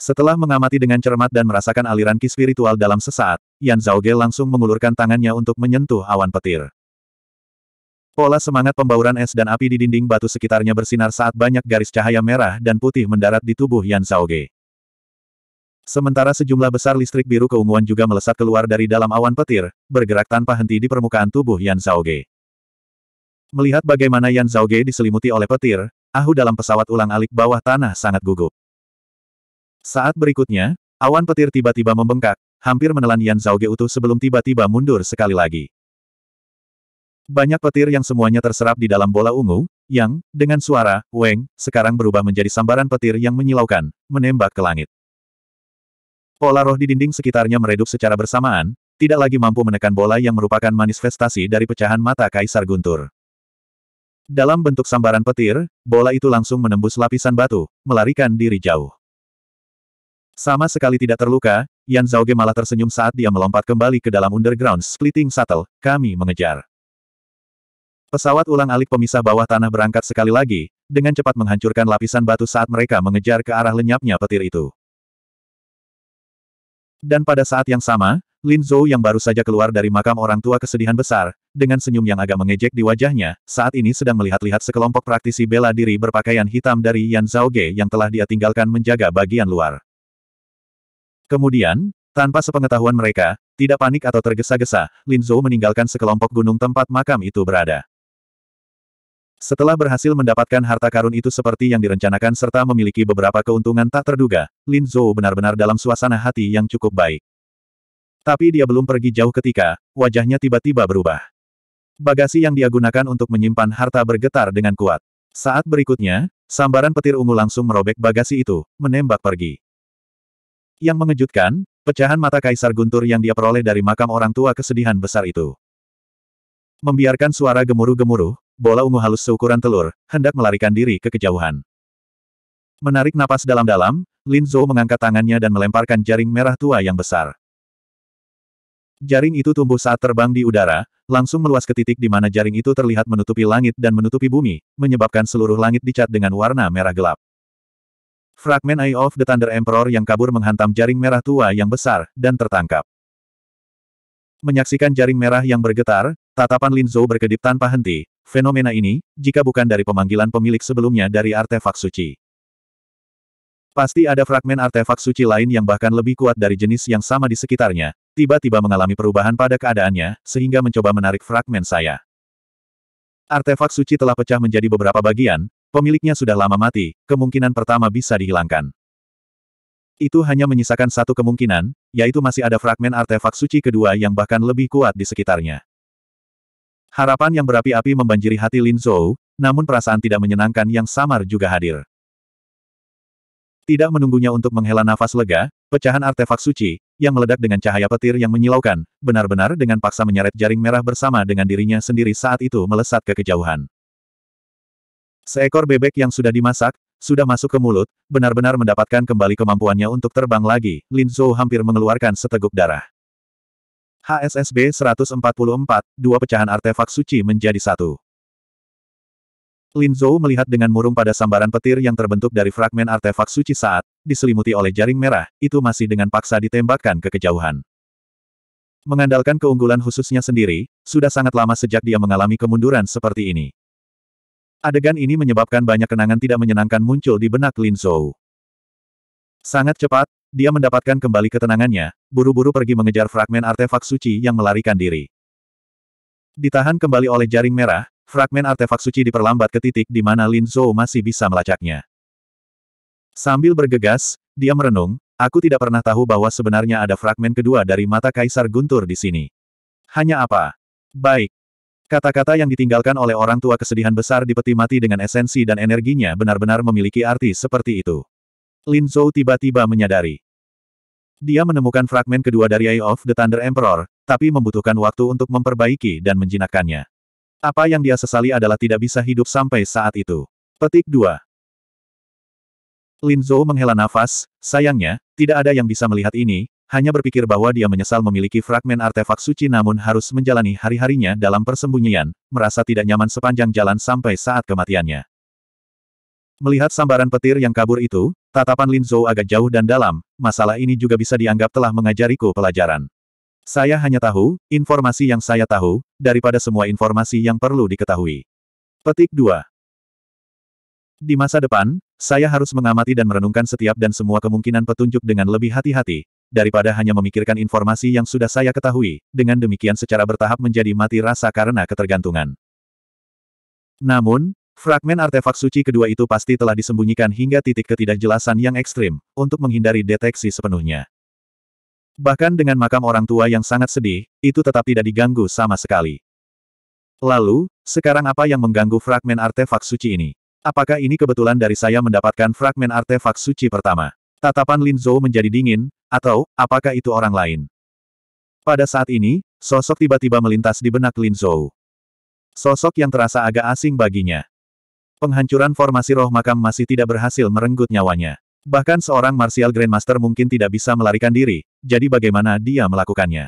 Setelah mengamati dengan cermat dan merasakan aliran ki spiritual dalam sesaat, Yan Zhao Ge langsung mengulurkan tangannya untuk menyentuh awan petir. Pola semangat pembauran es dan api di dinding batu sekitarnya bersinar saat banyak garis cahaya merah dan putih mendarat di tubuh Yan Zhao Ge. Sementara sejumlah besar listrik biru keunguan juga melesat keluar dari dalam awan petir, bergerak tanpa henti di permukaan tubuh Yan Zhao Ge. Melihat bagaimana Yan Zhao Ge diselimuti oleh petir, Ahu dalam pesawat ulang alik bawah tanah sangat gugup. Saat berikutnya, awan petir tiba-tiba membengkak, hampir menelan Yan Zhao Zhaoge utuh sebelum tiba-tiba mundur sekali lagi. Banyak petir yang semuanya terserap di dalam bola ungu, yang, dengan suara, weng, sekarang berubah menjadi sambaran petir yang menyilaukan, menembak ke langit. Pola roh di dinding sekitarnya meredup secara bersamaan, tidak lagi mampu menekan bola yang merupakan manifestasi dari pecahan mata Kaisar Guntur. Dalam bentuk sambaran petir, bola itu langsung menembus lapisan batu, melarikan diri jauh. Sama sekali tidak terluka, Yan Ge malah tersenyum saat dia melompat kembali ke dalam underground splitting shuttle, kami mengejar. Pesawat ulang-alik pemisah bawah tanah berangkat sekali lagi, dengan cepat menghancurkan lapisan batu saat mereka mengejar ke arah lenyapnya petir itu. Dan pada saat yang sama, Lin Zhou yang baru saja keluar dari makam orang tua kesedihan besar, dengan senyum yang agak mengejek di wajahnya, saat ini sedang melihat-lihat sekelompok praktisi bela diri berpakaian hitam dari Yan Ge yang telah dia tinggalkan menjaga bagian luar. Kemudian, tanpa sepengetahuan mereka, tidak panik atau tergesa-gesa, Lin Zhou meninggalkan sekelompok gunung tempat makam itu berada. Setelah berhasil mendapatkan harta karun itu seperti yang direncanakan serta memiliki beberapa keuntungan tak terduga, Lin Zhou benar-benar dalam suasana hati yang cukup baik. Tapi dia belum pergi jauh ketika, wajahnya tiba-tiba berubah. Bagasi yang dia gunakan untuk menyimpan harta bergetar dengan kuat. Saat berikutnya, sambaran petir ungu langsung merobek bagasi itu, menembak pergi. Yang mengejutkan, pecahan mata Kaisar Guntur yang dia peroleh dari makam orang tua kesedihan besar itu. Membiarkan suara gemuruh-gemuruh, bola ungu halus seukuran telur, hendak melarikan diri ke kejauhan. Menarik napas dalam-dalam, Lin Zhou mengangkat tangannya dan melemparkan jaring merah tua yang besar. Jaring itu tumbuh saat terbang di udara, langsung meluas ke titik di mana jaring itu terlihat menutupi langit dan menutupi bumi, menyebabkan seluruh langit dicat dengan warna merah gelap. Fragmen Eye of the Thunder Emperor yang kabur menghantam jaring merah tua yang besar, dan tertangkap. Menyaksikan jaring merah yang bergetar, tatapan Lin Zhou berkedip tanpa henti. Fenomena ini, jika bukan dari pemanggilan pemilik sebelumnya dari artefak suci. Pasti ada fragmen artefak suci lain yang bahkan lebih kuat dari jenis yang sama di sekitarnya, tiba-tiba mengalami perubahan pada keadaannya, sehingga mencoba menarik fragmen saya. Artefak suci telah pecah menjadi beberapa bagian, Pemiliknya sudah lama mati, kemungkinan pertama bisa dihilangkan. Itu hanya menyisakan satu kemungkinan, yaitu masih ada fragmen artefak suci kedua yang bahkan lebih kuat di sekitarnya. Harapan yang berapi-api membanjiri hati Lin Zhou, namun perasaan tidak menyenangkan yang samar juga hadir. Tidak menunggunya untuk menghela nafas lega, pecahan artefak suci, yang meledak dengan cahaya petir yang menyilaukan, benar-benar dengan paksa menyeret jaring merah bersama dengan dirinya sendiri saat itu melesat ke kejauhan. Seekor bebek yang sudah dimasak, sudah masuk ke mulut, benar-benar mendapatkan kembali kemampuannya untuk terbang lagi, Lin Zhou hampir mengeluarkan seteguk darah. HSSB 144, dua pecahan artefak suci menjadi satu. Lin Zhou melihat dengan murung pada sambaran petir yang terbentuk dari fragmen artefak suci saat, diselimuti oleh jaring merah, itu masih dengan paksa ditembakkan ke kejauhan. Mengandalkan keunggulan khususnya sendiri, sudah sangat lama sejak dia mengalami kemunduran seperti ini. Adegan ini menyebabkan banyak kenangan tidak menyenangkan muncul di benak Lin Zhou. Sangat cepat, dia mendapatkan kembali ketenangannya, buru-buru pergi mengejar fragmen artefak suci yang melarikan diri. Ditahan kembali oleh jaring merah, fragmen artefak suci diperlambat ke titik di mana Lin Zhou masih bisa melacaknya. Sambil bergegas, dia merenung, aku tidak pernah tahu bahwa sebenarnya ada fragmen kedua dari mata Kaisar Guntur di sini. Hanya apa? Baik, Kata-kata yang ditinggalkan oleh orang tua kesedihan besar di peti mati dengan esensi dan energinya benar-benar memiliki arti seperti itu. Lin Zhou tiba-tiba menyadari. Dia menemukan fragmen kedua dari Eye of the Thunder Emperor, tapi membutuhkan waktu untuk memperbaiki dan menjinakkannya. Apa yang dia sesali adalah tidak bisa hidup sampai saat itu. Petik 2. Lin Zhou menghela nafas, sayangnya, tidak ada yang bisa melihat ini, hanya berpikir bahwa dia menyesal memiliki fragmen artefak suci namun harus menjalani hari-harinya dalam persembunyian, merasa tidak nyaman sepanjang jalan sampai saat kematiannya. Melihat sambaran petir yang kabur itu, tatapan Lin Zhou agak jauh dan dalam, masalah ini juga bisa dianggap telah mengajariku pelajaran. Saya hanya tahu, informasi yang saya tahu, daripada semua informasi yang perlu diketahui. Petik 2. Di masa depan, saya harus mengamati dan merenungkan setiap dan semua kemungkinan petunjuk dengan lebih hati-hati, daripada hanya memikirkan informasi yang sudah saya ketahui, dengan demikian secara bertahap menjadi mati rasa karena ketergantungan. Namun, fragmen artefak suci kedua itu pasti telah disembunyikan hingga titik ketidakjelasan yang ekstrim, untuk menghindari deteksi sepenuhnya. Bahkan dengan makam orang tua yang sangat sedih, itu tetap tidak diganggu sama sekali. Lalu, sekarang apa yang mengganggu fragmen artefak suci ini? Apakah ini kebetulan dari saya mendapatkan fragmen artefak suci pertama? Tatapan Lin Zhou menjadi dingin, atau, apakah itu orang lain? Pada saat ini, sosok tiba-tiba melintas di benak Lin Zhou. Sosok yang terasa agak asing baginya. Penghancuran formasi roh makam masih tidak berhasil merenggut nyawanya. Bahkan seorang Martial Grandmaster mungkin tidak bisa melarikan diri, jadi bagaimana dia melakukannya?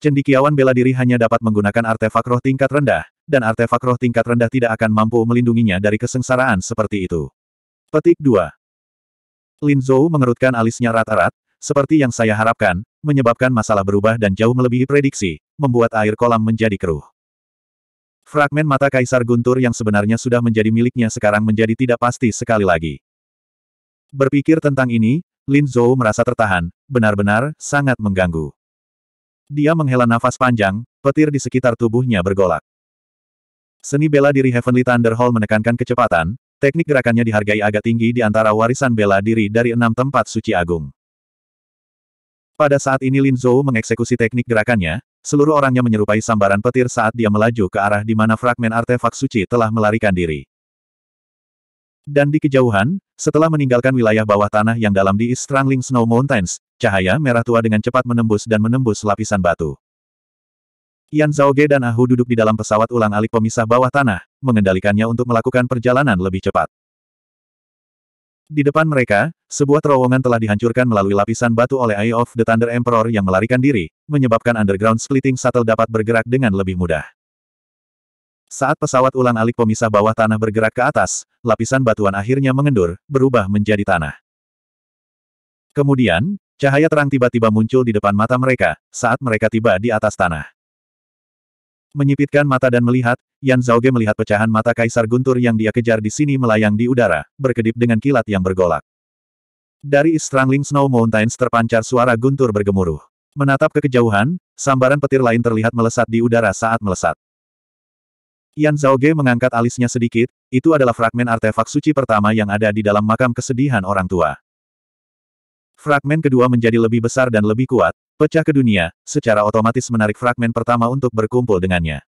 Cendikiawan bela diri hanya dapat menggunakan artefak roh tingkat rendah, dan artefak roh tingkat rendah tidak akan mampu melindunginya dari kesengsaraan seperti itu. Petik 2. Lin Zhou mengerutkan alisnya rata rat seperti yang saya harapkan, menyebabkan masalah berubah dan jauh melebihi prediksi, membuat air kolam menjadi keruh. Fragmen mata Kaisar Guntur yang sebenarnya sudah menjadi miliknya sekarang menjadi tidak pasti sekali lagi. Berpikir tentang ini, Lin Zhou merasa tertahan, benar-benar sangat mengganggu. Dia menghela nafas panjang, petir di sekitar tubuhnya bergolak. Seni bela diri Heavenly Thunder Hall menekankan kecepatan, Teknik gerakannya dihargai agak tinggi di antara warisan bela diri dari enam tempat suci agung. Pada saat ini Lin Zhou mengeksekusi teknik gerakannya, seluruh orangnya menyerupai sambaran petir saat dia melaju ke arah di mana fragmen artefak suci telah melarikan diri. Dan di kejauhan, setelah meninggalkan wilayah bawah tanah yang dalam di East Strangling Snow Mountains, cahaya merah tua dengan cepat menembus dan menembus lapisan batu. Yan Zhaoge dan Ahu duduk di dalam pesawat ulang-alik pemisah bawah tanah, mengendalikannya untuk melakukan perjalanan lebih cepat. Di depan mereka, sebuah terowongan telah dihancurkan melalui lapisan batu oleh Eye of the Thunder Emperor yang melarikan diri, menyebabkan underground splitting shuttle dapat bergerak dengan lebih mudah. Saat pesawat ulang-alik pemisah bawah tanah bergerak ke atas, lapisan batuan akhirnya mengendur, berubah menjadi tanah. Kemudian, cahaya terang tiba-tiba muncul di depan mata mereka, saat mereka tiba di atas tanah. Menyipitkan mata dan melihat, Yan Zhaoge melihat pecahan mata Kaisar Guntur yang dia kejar di sini melayang di udara, berkedip dengan kilat yang bergolak. Dari Strangling Snow Mountains terpancar suara guntur bergemuruh. Menatap ke kejauhan, sambaran petir lain terlihat melesat di udara saat melesat. Yan Zhaoge mengangkat alisnya sedikit, itu adalah fragmen artefak suci pertama yang ada di dalam makam kesedihan orang tua. Fragmen kedua menjadi lebih besar dan lebih kuat, Pecah ke dunia, secara otomatis menarik fragmen pertama untuk berkumpul dengannya.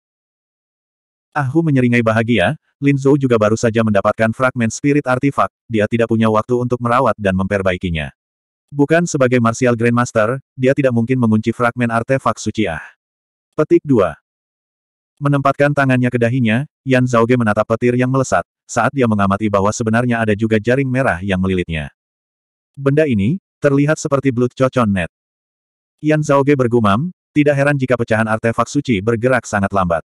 Ahu menyeringai bahagia, Lin Zhou juga baru saja mendapatkan fragmen spirit artifak, dia tidak punya waktu untuk merawat dan memperbaikinya. Bukan sebagai martial grandmaster, dia tidak mungkin mengunci fragmen artefak suci ah. Petik 2. Menempatkan tangannya ke dahinya, Yan Zhaoge menatap petir yang melesat, saat dia mengamati bahwa sebenarnya ada juga jaring merah yang melilitnya. Benda ini, terlihat seperti blood cocon net. Yan Zhaoge bergumam, tidak heran jika pecahan artefak suci bergerak sangat lambat.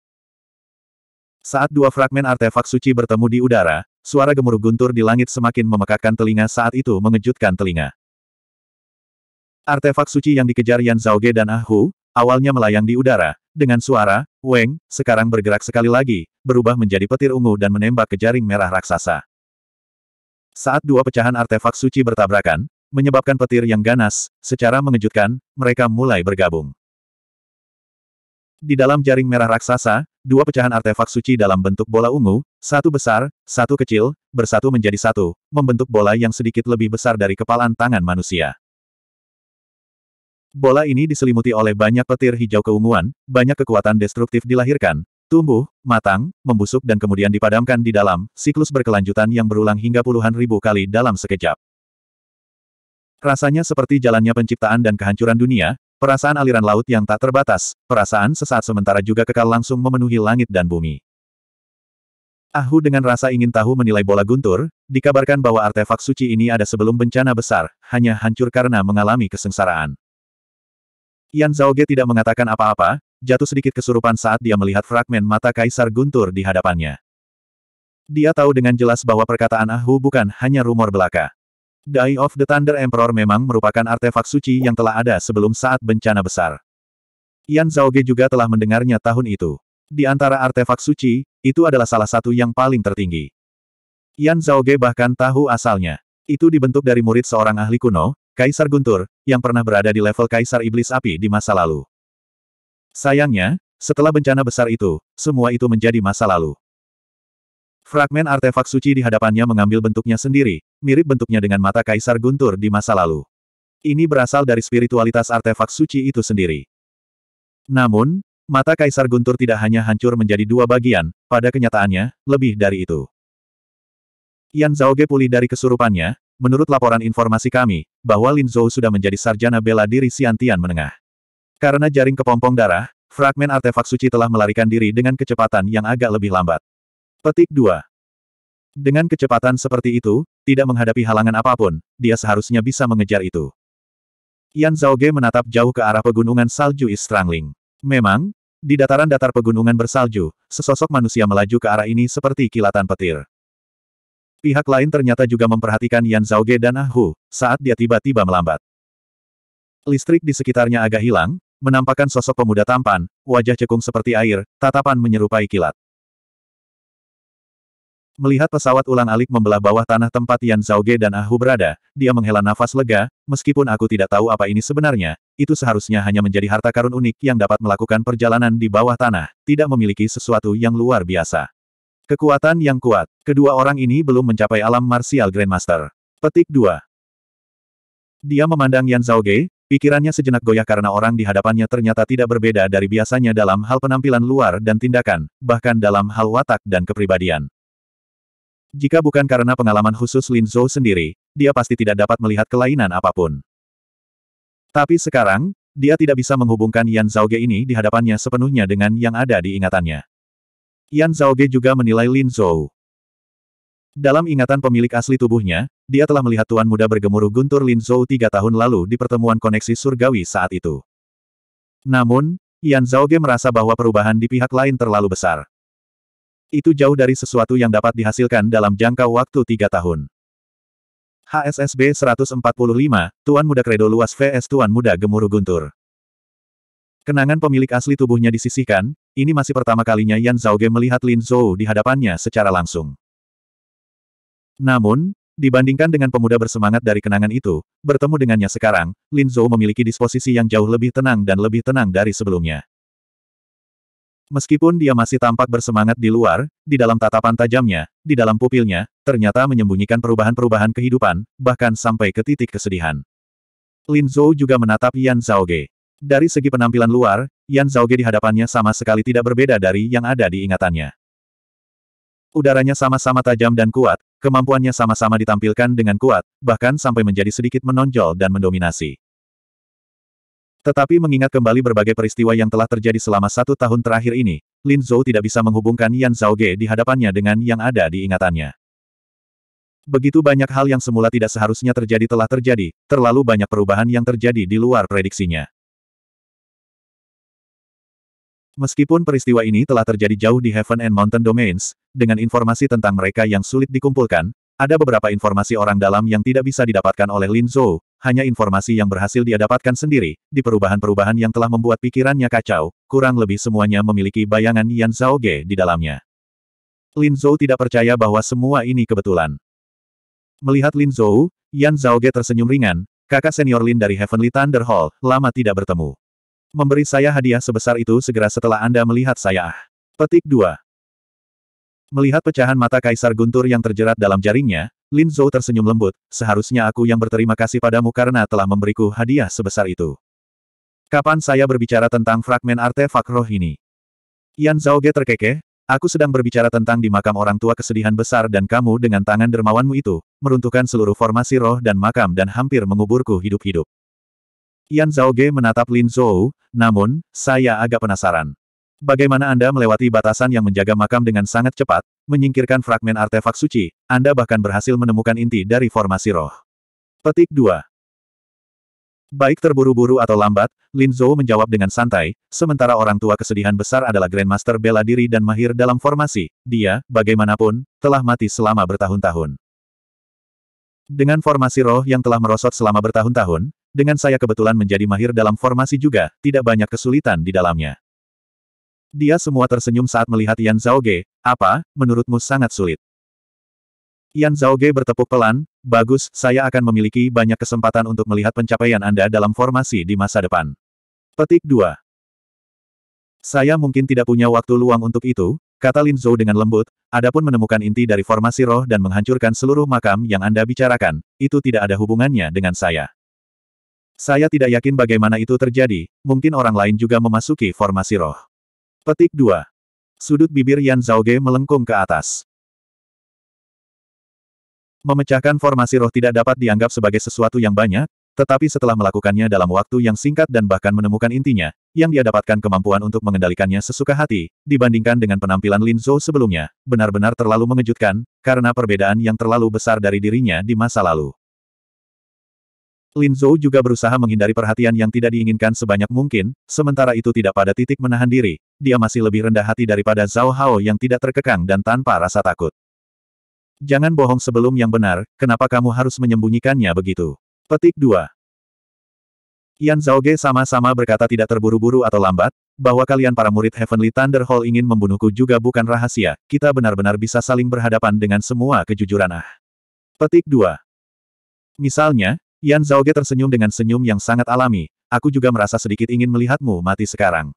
Saat dua fragmen artefak suci bertemu di udara, suara gemuruh guntur di langit semakin memekakkan telinga saat itu mengejutkan telinga. Artefak suci yang dikejar Yan Zhaoge dan Ah Hu, awalnya melayang di udara, dengan suara, Weng, sekarang bergerak sekali lagi, berubah menjadi petir ungu dan menembak ke jaring merah raksasa. Saat dua pecahan artefak suci bertabrakan, menyebabkan petir yang ganas, secara mengejutkan, mereka mulai bergabung. Di dalam jaring merah raksasa, dua pecahan artefak suci dalam bentuk bola ungu, satu besar, satu kecil, bersatu menjadi satu, membentuk bola yang sedikit lebih besar dari kepalan tangan manusia. Bola ini diselimuti oleh banyak petir hijau keunguan, banyak kekuatan destruktif dilahirkan, tumbuh, matang, membusuk dan kemudian dipadamkan di dalam, siklus berkelanjutan yang berulang hingga puluhan ribu kali dalam sekejap. Rasanya seperti jalannya penciptaan dan kehancuran dunia, perasaan aliran laut yang tak terbatas, perasaan sesaat sementara juga kekal langsung memenuhi langit dan bumi. Ahu dengan rasa ingin tahu menilai bola guntur, dikabarkan bahwa artefak suci ini ada sebelum bencana besar, hanya hancur karena mengalami kesengsaraan. Yan Zhaoge tidak mengatakan apa-apa, jatuh sedikit kesurupan saat dia melihat fragmen mata Kaisar Guntur di hadapannya. Dia tahu dengan jelas bahwa perkataan Ahu bukan hanya rumor belaka. Die of the Thunder Emperor memang merupakan artefak suci yang telah ada sebelum saat bencana besar. Yan Zhaoge juga telah mendengarnya tahun itu. Di antara artefak suci, itu adalah salah satu yang paling tertinggi. Yan Zhaoge bahkan tahu asalnya. Itu dibentuk dari murid seorang ahli kuno, Kaisar Guntur, yang pernah berada di level Kaisar Iblis Api di masa lalu. Sayangnya, setelah bencana besar itu, semua itu menjadi masa lalu. Fragmen artefak suci di hadapannya mengambil bentuknya sendiri, mirip bentuknya dengan mata Kaisar Guntur di masa lalu. Ini berasal dari spiritualitas artefak suci itu sendiri. Namun, mata Kaisar Guntur tidak hanya hancur menjadi dua bagian, pada kenyataannya, lebih dari itu. Yan Zhaoge pulih dari kesurupannya, menurut laporan informasi kami, bahwa Lin Zhou sudah menjadi sarjana bela diri siantian Menengah. Karena jaring kepompong darah, fragmen artefak suci telah melarikan diri dengan kecepatan yang agak lebih lambat. Petik 2. Dengan kecepatan seperti itu, tidak menghadapi halangan apapun, dia seharusnya bisa mengejar itu. Yan Zhaoge menatap jauh ke arah pegunungan salju Istrangling. Memang, di dataran-datar pegunungan bersalju, sesosok manusia melaju ke arah ini seperti kilatan petir. Pihak lain ternyata juga memperhatikan Yan Zhaoge dan Ah Hu, saat dia tiba-tiba melambat. Listrik di sekitarnya agak hilang, menampakkan sosok pemuda tampan, wajah cekung seperti air, tatapan menyerupai kilat. Melihat pesawat ulang-alik membelah bawah tanah tempat Yan Zhaoge dan Ahu ah berada, dia menghela nafas lega, meskipun aku tidak tahu apa ini sebenarnya, itu seharusnya hanya menjadi harta karun unik yang dapat melakukan perjalanan di bawah tanah, tidak memiliki sesuatu yang luar biasa. Kekuatan yang kuat. Kedua orang ini belum mencapai alam martial Grandmaster. Petik 2. Dia memandang Yan Zhaoge, pikirannya sejenak goyah karena orang di hadapannya ternyata tidak berbeda dari biasanya dalam hal penampilan luar dan tindakan, bahkan dalam hal watak dan kepribadian. Jika bukan karena pengalaman khusus Lin Zhou sendiri, dia pasti tidak dapat melihat kelainan apapun. Tapi sekarang, dia tidak bisa menghubungkan Yan Zhaoge ini di hadapannya sepenuhnya dengan yang ada di ingatannya. Yan Zhaoge juga menilai Lin Zhou. Dalam ingatan pemilik asli tubuhnya, dia telah melihat tuan muda bergemuruh guntur Lin Zhou tiga tahun lalu di pertemuan koneksi surgawi saat itu. Namun, Yan Zhaoge merasa bahwa perubahan di pihak lain terlalu besar. Itu jauh dari sesuatu yang dapat dihasilkan dalam jangka waktu tiga tahun. HSSB 145, Tuan Muda Kredo Luas vs Tuan Muda Gemuruh Guntur. Kenangan pemilik asli tubuhnya disisihkan, ini masih pertama kalinya Yan Zhaoge melihat Lin Zhou di hadapannya secara langsung. Namun, dibandingkan dengan pemuda bersemangat dari kenangan itu, bertemu dengannya sekarang, Lin Zhou memiliki disposisi yang jauh lebih tenang dan lebih tenang dari sebelumnya. Meskipun dia masih tampak bersemangat di luar, di dalam tatapan tajamnya, di dalam pupilnya, ternyata menyembunyikan perubahan-perubahan kehidupan, bahkan sampai ke titik kesedihan. Lin Zhou juga menatap Yan Zhao Ge. Dari segi penampilan luar, Yan Zhao Ge di hadapannya sama sekali tidak berbeda dari yang ada di ingatannya. Udaranya sama-sama tajam dan kuat, kemampuannya sama-sama ditampilkan dengan kuat, bahkan sampai menjadi sedikit menonjol dan mendominasi. Tetapi mengingat kembali berbagai peristiwa yang telah terjadi selama satu tahun terakhir ini, Lin Zhou tidak bisa menghubungkan Yan Zhao Zhaoge di hadapannya dengan yang ada di ingatannya. Begitu banyak hal yang semula tidak seharusnya terjadi telah terjadi, terlalu banyak perubahan yang terjadi di luar prediksinya. Meskipun peristiwa ini telah terjadi jauh di Heaven and Mountain Domains, dengan informasi tentang mereka yang sulit dikumpulkan, ada beberapa informasi orang dalam yang tidak bisa didapatkan oleh Lin Zhou, hanya informasi yang berhasil dia dapatkan sendiri, di perubahan-perubahan yang telah membuat pikirannya kacau, kurang lebih semuanya memiliki bayangan Yan Zhao Ge di dalamnya. Lin Zhou tidak percaya bahwa semua ini kebetulan. Melihat Lin Zhou, Yan Zhao Ge tersenyum ringan, kakak senior Lin dari Heavenly Thunder Hall, lama tidak bertemu. Memberi saya hadiah sebesar itu segera setelah Anda melihat saya ah. Petik 2. Melihat pecahan mata Kaisar Guntur yang terjerat dalam jaringnya, Lin Zhou tersenyum lembut, seharusnya aku yang berterima kasih padamu karena telah memberiku hadiah sebesar itu. Kapan saya berbicara tentang fragmen artefak roh ini? Yan Zhao Ge terkekeh, aku sedang berbicara tentang di makam orang tua kesedihan besar dan kamu dengan tangan dermawanmu itu, meruntuhkan seluruh formasi roh dan makam dan hampir menguburku hidup-hidup. Yan Zhao Ge menatap Lin Zhou, namun, saya agak penasaran. Bagaimana Anda melewati batasan yang menjaga makam dengan sangat cepat, menyingkirkan fragmen artefak suci, Anda bahkan berhasil menemukan inti dari formasi roh. Petik 2. Baik terburu-buru atau lambat, Lin Zhou menjawab dengan santai, sementara orang tua kesedihan besar adalah Grandmaster bela diri dan mahir dalam formasi, dia, bagaimanapun, telah mati selama bertahun-tahun. Dengan formasi roh yang telah merosot selama bertahun-tahun, dengan saya kebetulan menjadi mahir dalam formasi juga, tidak banyak kesulitan di dalamnya. Dia semua tersenyum saat melihat Yan Ge. apa, menurutmu sangat sulit. Yan Ge bertepuk pelan, bagus, saya akan memiliki banyak kesempatan untuk melihat pencapaian Anda dalam formasi di masa depan. Petik 2. Saya mungkin tidak punya waktu luang untuk itu, kata Lin Zhou dengan lembut, adapun menemukan inti dari formasi roh dan menghancurkan seluruh makam yang Anda bicarakan, itu tidak ada hubungannya dengan saya. Saya tidak yakin bagaimana itu terjadi, mungkin orang lain juga memasuki formasi roh. Petik 2. Sudut bibir Yan Zhaoge melengkung ke atas. Memecahkan formasi roh tidak dapat dianggap sebagai sesuatu yang banyak, tetapi setelah melakukannya dalam waktu yang singkat dan bahkan menemukan intinya, yang dia dapatkan kemampuan untuk mengendalikannya sesuka hati, dibandingkan dengan penampilan Lin Zhou sebelumnya, benar-benar terlalu mengejutkan, karena perbedaan yang terlalu besar dari dirinya di masa lalu. Lin Zhou juga berusaha menghindari perhatian yang tidak diinginkan sebanyak mungkin, sementara itu tidak pada titik menahan diri, dia masih lebih rendah hati daripada Zhao Hao yang tidak terkekang dan tanpa rasa takut. Jangan bohong sebelum yang benar, kenapa kamu harus menyembunyikannya begitu? Petik 2. Yan Zhao Ge sama-sama berkata tidak terburu-buru atau lambat, bahwa kalian para murid Heavenly Thunder Hall ingin membunuhku juga bukan rahasia, kita benar-benar bisa saling berhadapan dengan semua kejujuran ah. Petik 2. Misalnya, Yan Zhaoge tersenyum dengan senyum yang sangat alami, aku juga merasa sedikit ingin melihatmu mati sekarang.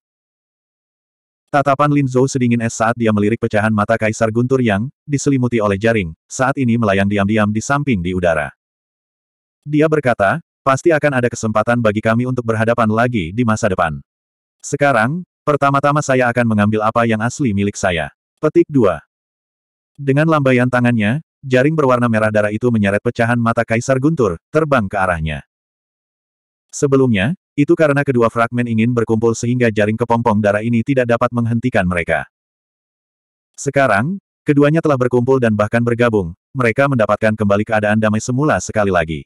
Tatapan Lin Zhou sedingin es saat dia melirik pecahan mata Kaisar Guntur yang, diselimuti oleh jaring, saat ini melayang diam-diam di samping di udara. Dia berkata, pasti akan ada kesempatan bagi kami untuk berhadapan lagi di masa depan. Sekarang, pertama-tama saya akan mengambil apa yang asli milik saya. Petik 2. Dengan lambaian tangannya, jaring berwarna merah darah itu menyeret pecahan mata Kaisar Guntur, terbang ke arahnya. Sebelumnya, itu karena kedua fragmen ingin berkumpul sehingga jaring kepompong darah ini tidak dapat menghentikan mereka. Sekarang, keduanya telah berkumpul dan bahkan bergabung, mereka mendapatkan kembali keadaan damai semula sekali lagi.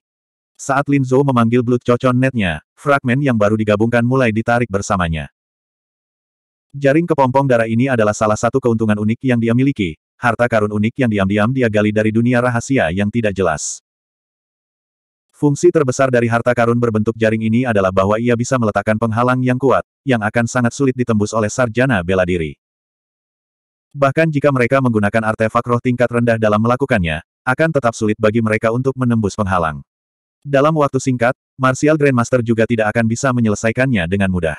Saat Lin Zhou memanggil Blood Cocon Netnya, fragmen yang baru digabungkan mulai ditarik bersamanya. Jaring kepompong darah ini adalah salah satu keuntungan unik yang dia miliki, harta karun unik yang diam-diam dia gali dari dunia rahasia yang tidak jelas. Fungsi terbesar dari harta karun berbentuk jaring ini adalah bahwa ia bisa meletakkan penghalang yang kuat, yang akan sangat sulit ditembus oleh sarjana bela diri. Bahkan jika mereka menggunakan artefak roh tingkat rendah dalam melakukannya, akan tetap sulit bagi mereka untuk menembus penghalang. Dalam waktu singkat, Martial Grandmaster juga tidak akan bisa menyelesaikannya dengan mudah.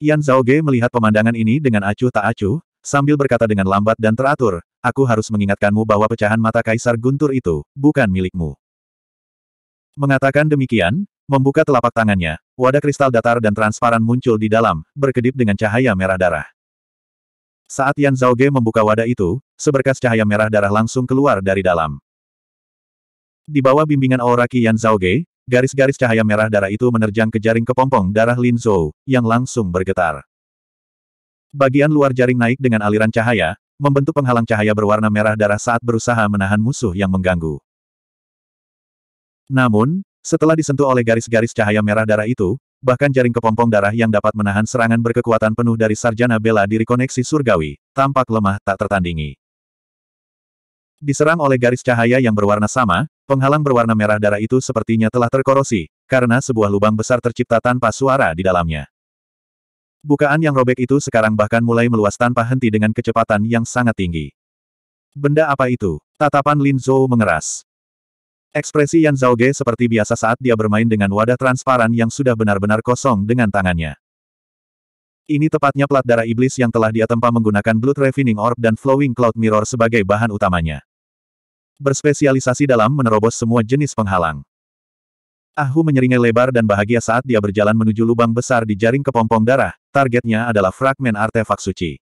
Yan Zhao Ge melihat pemandangan ini dengan acuh tak acuh, Sambil berkata dengan lambat dan teratur, aku harus mengingatkanmu bahwa pecahan mata Kaisar Guntur itu, bukan milikmu. Mengatakan demikian, membuka telapak tangannya, wadah kristal datar dan transparan muncul di dalam, berkedip dengan cahaya merah darah. Saat Yan Ge membuka wadah itu, seberkas cahaya merah darah langsung keluar dari dalam. Di bawah bimbingan aura Qi Yan Ge, garis-garis cahaya merah darah itu menerjang ke jaring kepompong darah Lin Zhou, yang langsung bergetar. Bagian luar jaring naik dengan aliran cahaya, membentuk penghalang cahaya berwarna merah darah saat berusaha menahan musuh yang mengganggu. Namun, setelah disentuh oleh garis-garis cahaya merah darah itu, bahkan jaring kepompong darah yang dapat menahan serangan berkekuatan penuh dari sarjana bela diri koneksi surgawi, tampak lemah tak tertandingi. Diserang oleh garis cahaya yang berwarna sama, penghalang berwarna merah darah itu sepertinya telah terkorosi, karena sebuah lubang besar tercipta tanpa suara di dalamnya. Bukaan yang robek itu sekarang bahkan mulai meluas tanpa henti dengan kecepatan yang sangat tinggi. Benda apa itu? Tatapan Lin Zhou mengeras. Ekspresi Yan Zhaoge seperti biasa saat dia bermain dengan wadah transparan yang sudah benar-benar kosong dengan tangannya. Ini tepatnya pelat darah iblis yang telah dia tempa menggunakan Blood Refining Orb dan Flowing Cloud Mirror sebagai bahan utamanya. Berspesialisasi dalam menerobos semua jenis penghalang. Ahu menyeringai lebar dan bahagia saat dia berjalan menuju lubang besar di jaring kepompong darah, targetnya adalah fragmen artefak suci.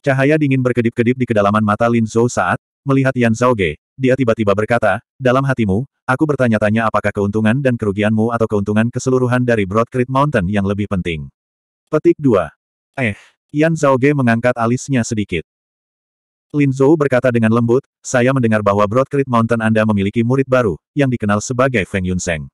Cahaya dingin berkedip-kedip di kedalaman mata Lin Zhou saat melihat Yan Ge. dia tiba-tiba berkata, dalam hatimu, aku bertanya-tanya apakah keuntungan dan kerugianmu atau keuntungan keseluruhan dari Broad Mountain yang lebih penting. Petik 2. Eh, Yan Ge mengangkat alisnya sedikit. Lin Zhou berkata dengan lembut, saya mendengar bahwa Broad Mountain Anda memiliki murid baru, yang dikenal sebagai Feng Yunseng.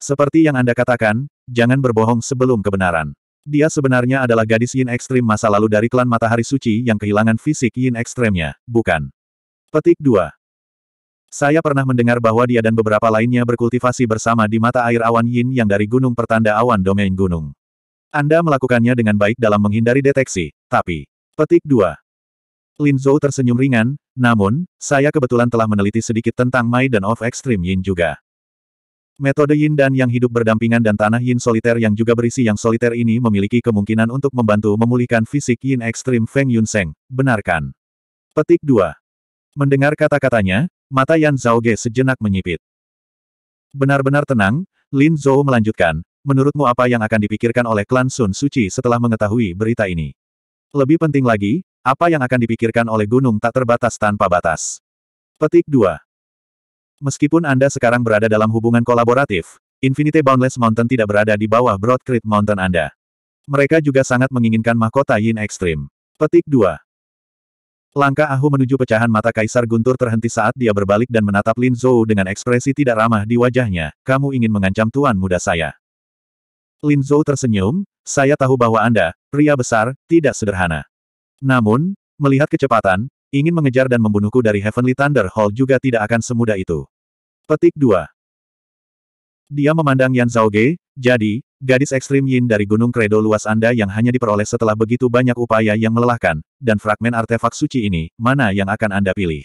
Seperti yang Anda katakan, jangan berbohong sebelum kebenaran. Dia sebenarnya adalah gadis Yin Ekstrim masa lalu dari klan Matahari Suci yang kehilangan fisik Yin Ekstrimnya, bukan? Petik 2. Saya pernah mendengar bahwa dia dan beberapa lainnya berkultivasi bersama di mata air awan yin yang dari gunung pertanda awan domain gunung. Anda melakukannya dengan baik dalam menghindari deteksi, tapi... Petik 2. Lin Zhou tersenyum ringan, namun, saya kebetulan telah meneliti sedikit tentang Mai dan of Extreme Yin juga. Metode Yin dan yang hidup berdampingan dan tanah Yin soliter yang juga berisi yang soliter ini memiliki kemungkinan untuk membantu memulihkan fisik Yin Extreme Feng Yun Seng, benarkan. Petik 2. Mendengar kata-katanya, mata Yan Zhao Ge sejenak menyipit. Benar-benar tenang, Lin Zhou melanjutkan, menurutmu apa yang akan dipikirkan oleh klan Sun Suci setelah mengetahui berita ini? Lebih penting lagi, apa yang akan dipikirkan oleh gunung tak terbatas tanpa batas? Petik 2. Meskipun Anda sekarang berada dalam hubungan kolaboratif, Infinity Boundless Mountain tidak berada di bawah Broad Creek Mountain Anda. Mereka juga sangat menginginkan mahkota Yin Extreme. Petik 2. Langkah Ahu menuju pecahan mata Kaisar Guntur terhenti saat dia berbalik dan menatap Lin Zhou dengan ekspresi tidak ramah di wajahnya, kamu ingin mengancam tuan muda saya. Lin Zhou tersenyum, saya tahu bahwa Anda, pria besar, tidak sederhana. Namun, melihat kecepatan, ingin mengejar dan membunuhku dari Heavenly Thunder Hall juga tidak akan semudah itu. Petik 2. Dia memandang Yan Zhao Ge. jadi, gadis ekstrim Yin dari Gunung Kredo luas Anda yang hanya diperoleh setelah begitu banyak upaya yang melelahkan, dan fragmen artefak suci ini, mana yang akan Anda pilih?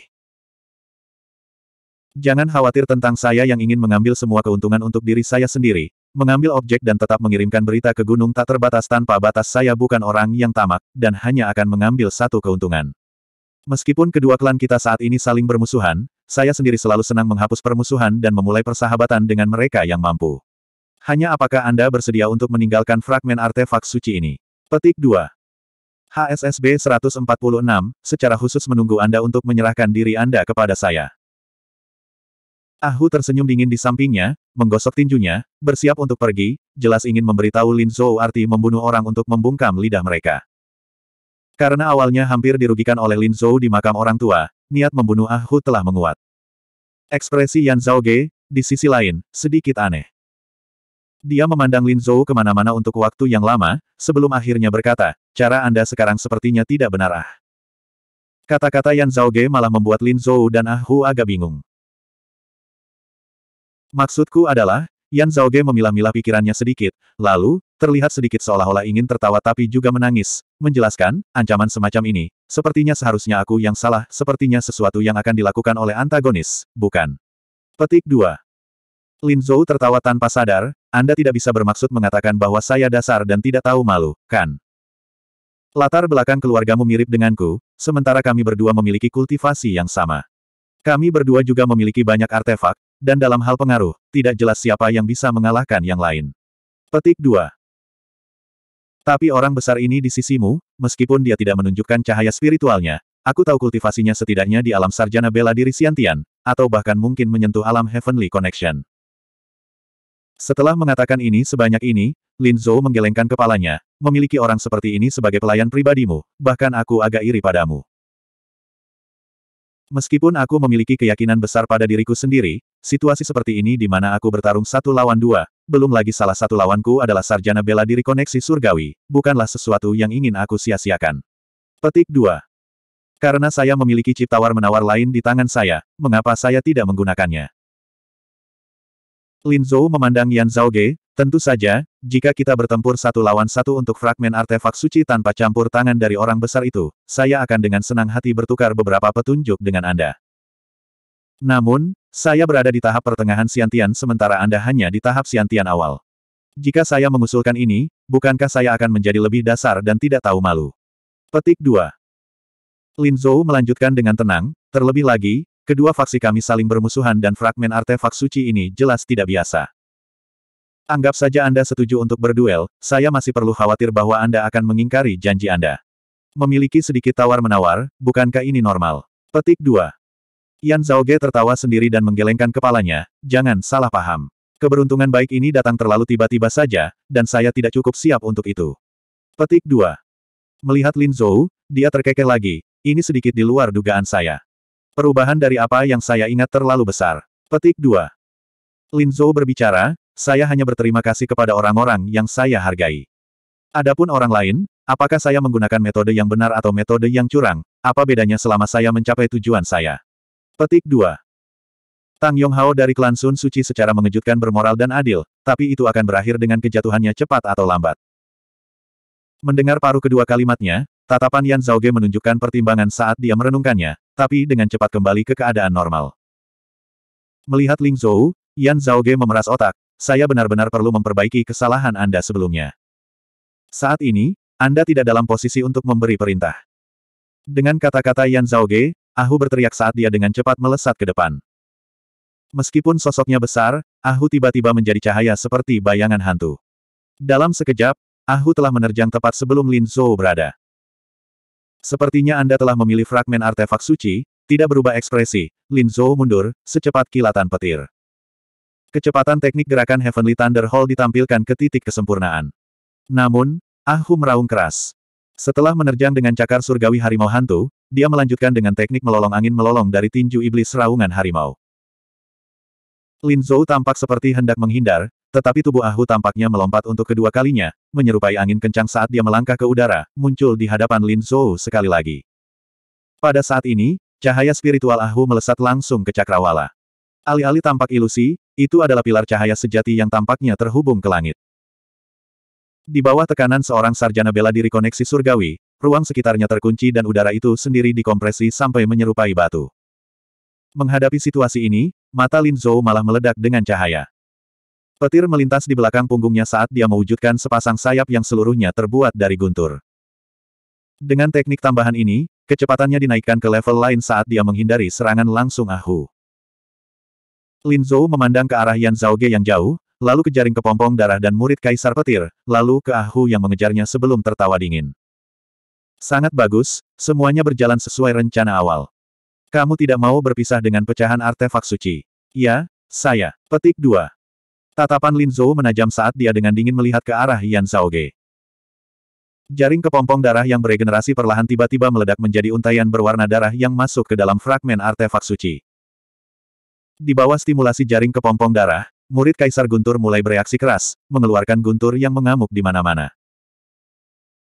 Jangan khawatir tentang saya yang ingin mengambil semua keuntungan untuk diri saya sendiri, mengambil objek dan tetap mengirimkan berita ke gunung tak terbatas tanpa batas saya bukan orang yang tamak, dan hanya akan mengambil satu keuntungan. Meskipun kedua klan kita saat ini saling bermusuhan, saya sendiri selalu senang menghapus permusuhan dan memulai persahabatan dengan mereka yang mampu. Hanya apakah Anda bersedia untuk meninggalkan fragmen artefak suci ini? Petik 2. HSSB 146, secara khusus menunggu Anda untuk menyerahkan diri Anda kepada saya. Ahu tersenyum dingin di sampingnya, menggosok tinjunya, bersiap untuk pergi, jelas ingin memberitahu Lin Zhou arti membunuh orang untuk membungkam lidah mereka. Karena awalnya hampir dirugikan oleh Lin Zhou di makam orang tua, niat membunuh Ahu telah menguat. Ekspresi Yan Zhao Ge, di sisi lain, sedikit aneh. Dia memandang Lin Zhou kemana-mana untuk waktu yang lama, sebelum akhirnya berkata, cara Anda sekarang sepertinya tidak benar ah. Kata-kata Yan Zhao Ge malah membuat Lin Zhou dan Ah Hu agak bingung. Maksudku adalah, Yan Zhaoge memilah-milah pikirannya sedikit, lalu, terlihat sedikit seolah-olah ingin tertawa tapi juga menangis, menjelaskan, ancaman semacam ini, sepertinya seharusnya aku yang salah, sepertinya sesuatu yang akan dilakukan oleh antagonis, bukan. Petik 2. Lin Zhou tertawa tanpa sadar, Anda tidak bisa bermaksud mengatakan bahwa saya dasar dan tidak tahu malu, kan? Latar belakang keluargamu mirip denganku, sementara kami berdua memiliki kultivasi yang sama. Kami berdua juga memiliki banyak artefak, dan dalam hal pengaruh, tidak jelas siapa yang bisa mengalahkan yang lain. Petik 2. Tapi orang besar ini di sisimu, meskipun dia tidak menunjukkan cahaya spiritualnya, aku tahu kultivasinya setidaknya di alam sarjana bela diri Siantian, atau bahkan mungkin menyentuh alam Heavenly Connection. Setelah mengatakan ini sebanyak ini, Lin Zhou menggelengkan kepalanya, memiliki orang seperti ini sebagai pelayan pribadimu, bahkan aku agak iri padamu. Meskipun aku memiliki keyakinan besar pada diriku sendiri, Situasi seperti ini di mana aku bertarung satu lawan dua, belum lagi salah satu lawanku adalah sarjana bela diri koneksi surgawi, bukanlah sesuatu yang ingin aku sia-siakan. Petik 2. Karena saya memiliki chip menawar lain di tangan saya, mengapa saya tidak menggunakannya? Lin Zhou memandang Yan Zhao Ge. tentu saja, jika kita bertempur satu lawan satu untuk fragmen artefak suci tanpa campur tangan dari orang besar itu, saya akan dengan senang hati bertukar beberapa petunjuk dengan Anda. Namun, saya berada di tahap pertengahan Siantian sementara Anda hanya di tahap Siantian awal. Jika saya mengusulkan ini, bukankah saya akan menjadi lebih dasar dan tidak tahu malu? Petik 2. Lin Zhou melanjutkan dengan tenang, terlebih lagi, kedua faksi kami saling bermusuhan dan fragmen artefak suci ini jelas tidak biasa. Anggap saja Anda setuju untuk berduel, saya masih perlu khawatir bahwa Anda akan mengingkari janji Anda. Memiliki sedikit tawar-menawar, bukankah ini normal? Petik 2. Yan Zhaoge tertawa sendiri dan menggelengkan kepalanya, jangan salah paham. Keberuntungan baik ini datang terlalu tiba-tiba saja, dan saya tidak cukup siap untuk itu. Petik 2. Melihat Lin Zhou, dia terkekeh lagi, ini sedikit di luar dugaan saya. Perubahan dari apa yang saya ingat terlalu besar. Petik 2. Lin Zhou berbicara, saya hanya berterima kasih kepada orang-orang yang saya hargai. Adapun orang lain, apakah saya menggunakan metode yang benar atau metode yang curang, apa bedanya selama saya mencapai tujuan saya? Petik 2. Tang Yonghao dari klan Sun Suci secara mengejutkan bermoral dan adil, tapi itu akan berakhir dengan kejatuhannya cepat atau lambat. Mendengar paruh kedua kalimatnya, tatapan Yan Zhaoge menunjukkan pertimbangan saat dia merenungkannya, tapi dengan cepat kembali ke keadaan normal. Melihat Ling Zhou, Yan Zhaoge memeras otak, saya benar-benar perlu memperbaiki kesalahan Anda sebelumnya. Saat ini, Anda tidak dalam posisi untuk memberi perintah. Dengan kata-kata Yan Zhaoge, Ahu berteriak saat dia dengan cepat melesat ke depan. Meskipun sosoknya besar, Ahu tiba-tiba menjadi cahaya seperti bayangan hantu. Dalam sekejap, Ahu telah menerjang tepat sebelum Lin Zhou berada. Sepertinya Anda telah memilih fragmen artefak suci, tidak berubah ekspresi, Lin Zhou mundur, secepat kilatan petir. Kecepatan teknik gerakan Heavenly Thunder Hall ditampilkan ke titik kesempurnaan. Namun, Ahu meraung keras. Setelah menerjang dengan cakar surgawi harimau hantu, dia melanjutkan dengan teknik melolong angin melolong dari tinju iblis raungan harimau. Lin Zhou tampak seperti hendak menghindar, tetapi tubuh Ahu tampaknya melompat untuk kedua kalinya, menyerupai angin kencang saat dia melangkah ke udara, muncul di hadapan Lin Zhou sekali lagi. Pada saat ini, cahaya spiritual Ahu melesat langsung ke cakrawala. Alih-alih tampak ilusi, itu adalah pilar cahaya sejati yang tampaknya terhubung ke langit. Di bawah tekanan seorang sarjana bela diri koneksi surgawi, ruang sekitarnya terkunci dan udara itu sendiri dikompresi sampai menyerupai batu. Menghadapi situasi ini, mata Lin Zhou malah meledak dengan cahaya. Petir melintas di belakang punggungnya saat dia mewujudkan sepasang sayap yang seluruhnya terbuat dari guntur. Dengan teknik tambahan ini, kecepatannya dinaikkan ke level lain saat dia menghindari serangan langsung Ahu. Lin Zhou memandang ke arah Yan Zhaoge yang jauh, lalu ke jaring kepompong darah dan murid Kaisar Petir, lalu ke Ahu yang mengejarnya sebelum tertawa dingin. Sangat bagus, semuanya berjalan sesuai rencana awal. Kamu tidak mau berpisah dengan pecahan artefak suci. Ya, saya. Petik dua. Tatapan Lin Zhou menajam saat dia dengan dingin melihat ke arah Yan Zhaoge. Jaring kepompong darah yang beregenerasi perlahan tiba-tiba meledak menjadi untayan berwarna darah yang masuk ke dalam fragmen artefak suci. Di bawah stimulasi jaring kepompong darah, murid Kaisar Guntur mulai bereaksi keras, mengeluarkan guntur yang mengamuk di mana-mana.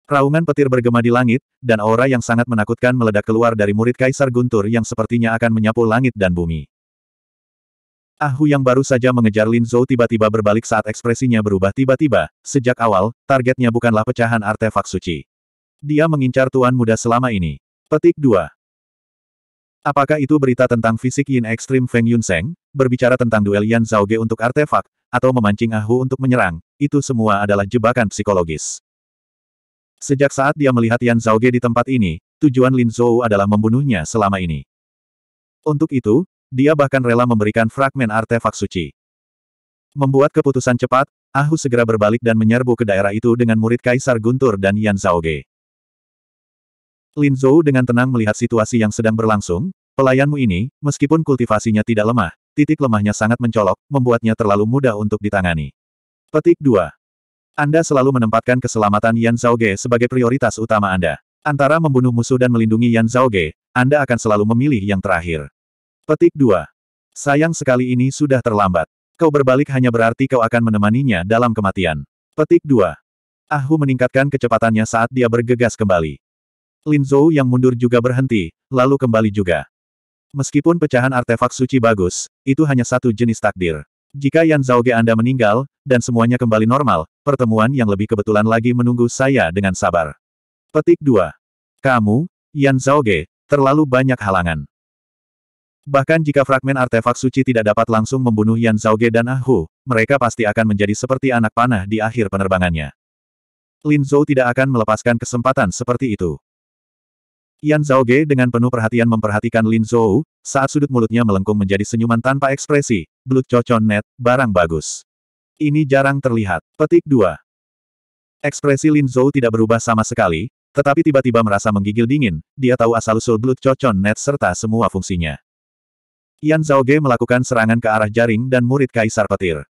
Raungan petir bergema di langit, dan aura yang sangat menakutkan meledak keluar dari murid Kaisar Guntur yang sepertinya akan menyapu langit dan bumi. Ahu yang baru saja mengejar Lin Zhou tiba-tiba berbalik saat ekspresinya berubah tiba-tiba. Sejak awal, targetnya bukanlah pecahan artefak suci. Dia mengincar tuan muda selama ini. Petik 2. Apakah itu berita tentang fisik Yin Ekstrim Feng Yun berbicara tentang duel Yan Ge untuk artefak, atau memancing Ahu untuk menyerang, itu semua adalah jebakan psikologis. Sejak saat dia melihat Yan Ge di tempat ini, tujuan Lin Zhou adalah membunuhnya selama ini. Untuk itu, dia bahkan rela memberikan fragmen artefak suci. Membuat keputusan cepat, Ahu segera berbalik dan menyerbu ke daerah itu dengan murid Kaisar Guntur dan Yan Ge. Lin Zhou dengan tenang melihat situasi yang sedang berlangsung, pelayanmu ini, meskipun kultivasinya tidak lemah, titik lemahnya sangat mencolok, membuatnya terlalu mudah untuk ditangani. Petik 2. Anda selalu menempatkan keselamatan Yan Zhaoge sebagai prioritas utama Anda. Antara membunuh musuh dan melindungi Yan Zhaoge, Anda akan selalu memilih yang terakhir. Petik 2. Sayang sekali ini sudah terlambat. Kau berbalik hanya berarti kau akan menemaninya dalam kematian. Petik 2. Ahu meningkatkan kecepatannya saat dia bergegas kembali. Lin Zhou yang mundur juga berhenti, lalu kembali juga. Meskipun pecahan artefak suci bagus, itu hanya satu jenis takdir. Jika Yan Zhaoge Anda meninggal, dan semuanya kembali normal, pertemuan yang lebih kebetulan lagi menunggu saya dengan sabar. Petik 2. Kamu, Yan Zhaoge, terlalu banyak halangan. Bahkan jika fragmen artefak suci tidak dapat langsung membunuh Yan Zhaoge dan Ah Hu, mereka pasti akan menjadi seperti anak panah di akhir penerbangannya. Lin Zhou tidak akan melepaskan kesempatan seperti itu. Yan Zhao Ge dengan penuh perhatian memperhatikan Lin Zhou, saat sudut mulutnya melengkung menjadi senyuman tanpa ekspresi, belut cocon net, barang bagus. Ini jarang terlihat. Petik 2. Ekspresi Lin Zhou tidak berubah sama sekali, tetapi tiba-tiba merasa menggigil dingin, dia tahu asal-usul belut cocon net serta semua fungsinya. Yan Zhao Ge melakukan serangan ke arah jaring dan murid Kaisar Petir.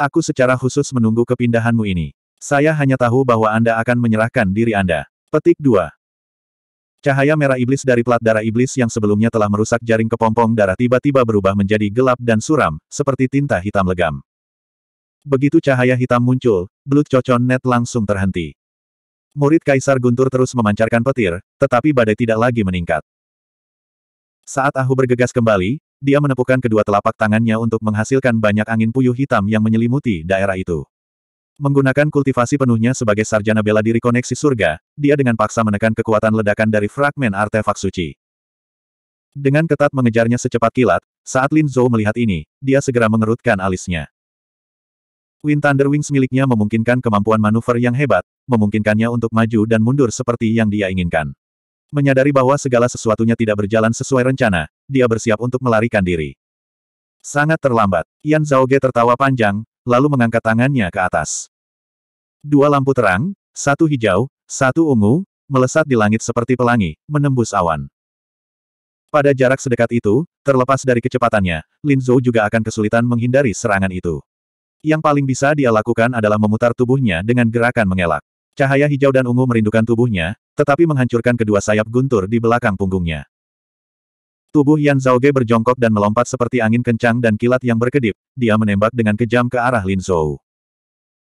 Aku secara khusus menunggu kepindahanmu ini. Saya hanya tahu bahwa Anda akan menyerahkan diri Anda. Petik 2. Cahaya merah iblis dari plat darah iblis yang sebelumnya telah merusak jaring kepompong darah tiba-tiba berubah menjadi gelap dan suram, seperti tinta hitam legam. Begitu cahaya hitam muncul, belut cocon net langsung terhenti. Murid Kaisar Guntur terus memancarkan petir, tetapi badai tidak lagi meningkat. Saat Ahu bergegas kembali, dia menepukkan kedua telapak tangannya untuk menghasilkan banyak angin puyuh hitam yang menyelimuti daerah itu. Menggunakan kultivasi penuhnya sebagai sarjana bela diri koneksi surga, dia dengan paksa menekan kekuatan ledakan dari fragmen artefak suci. Dengan ketat mengejarnya secepat kilat, saat Lin Zhou melihat ini, dia segera mengerutkan alisnya. Wind Thunder Wings miliknya memungkinkan kemampuan manuver yang hebat, memungkinkannya untuk maju dan mundur seperti yang dia inginkan. Menyadari bahwa segala sesuatunya tidak berjalan sesuai rencana, dia bersiap untuk melarikan diri. Sangat terlambat, Yan Zhaoge tertawa panjang, lalu mengangkat tangannya ke atas. Dua lampu terang, satu hijau, satu ungu, melesat di langit seperti pelangi, menembus awan. Pada jarak sedekat itu, terlepas dari kecepatannya, Lin Zhou juga akan kesulitan menghindari serangan itu. Yang paling bisa dia lakukan adalah memutar tubuhnya dengan gerakan mengelak. Cahaya hijau dan ungu merindukan tubuhnya, tetapi menghancurkan kedua sayap guntur di belakang punggungnya. Tubuh Yan Zhaoge berjongkok dan melompat seperti angin kencang dan kilat yang berkedip, dia menembak dengan kejam ke arah Lin Zhou.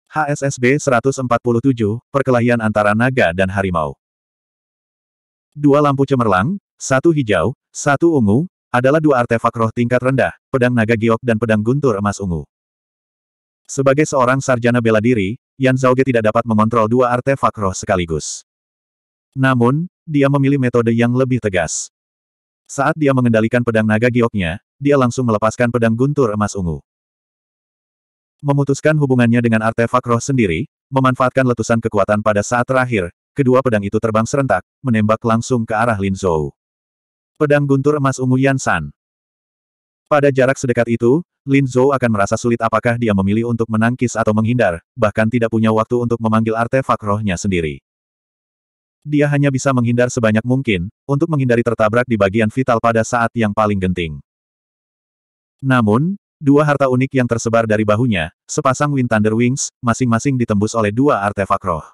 HSSB 147, Perkelahian Antara Naga dan Harimau Dua lampu cemerlang, satu hijau, satu ungu, adalah dua artefak roh tingkat rendah, pedang naga giok dan pedang guntur emas ungu. Sebagai seorang sarjana bela diri, Yan Zhaoge tidak dapat mengontrol dua artefak roh sekaligus. Namun, dia memilih metode yang lebih tegas. Saat dia mengendalikan pedang naga gioknya, dia langsung melepaskan pedang guntur emas ungu. Memutuskan hubungannya dengan artefak roh sendiri, memanfaatkan letusan kekuatan pada saat terakhir, kedua pedang itu terbang serentak, menembak langsung ke arah Lin Zhou. Pedang guntur emas ungu Yan San. Pada jarak sedekat itu, Lin Zhou akan merasa sulit apakah dia memilih untuk menangkis atau menghindar, bahkan tidak punya waktu untuk memanggil artefak rohnya sendiri. Dia hanya bisa menghindar sebanyak mungkin, untuk menghindari tertabrak di bagian vital pada saat yang paling genting. Namun, dua harta unik yang tersebar dari bahunya, sepasang Wind Thunder Wings, masing-masing ditembus oleh dua artefak roh.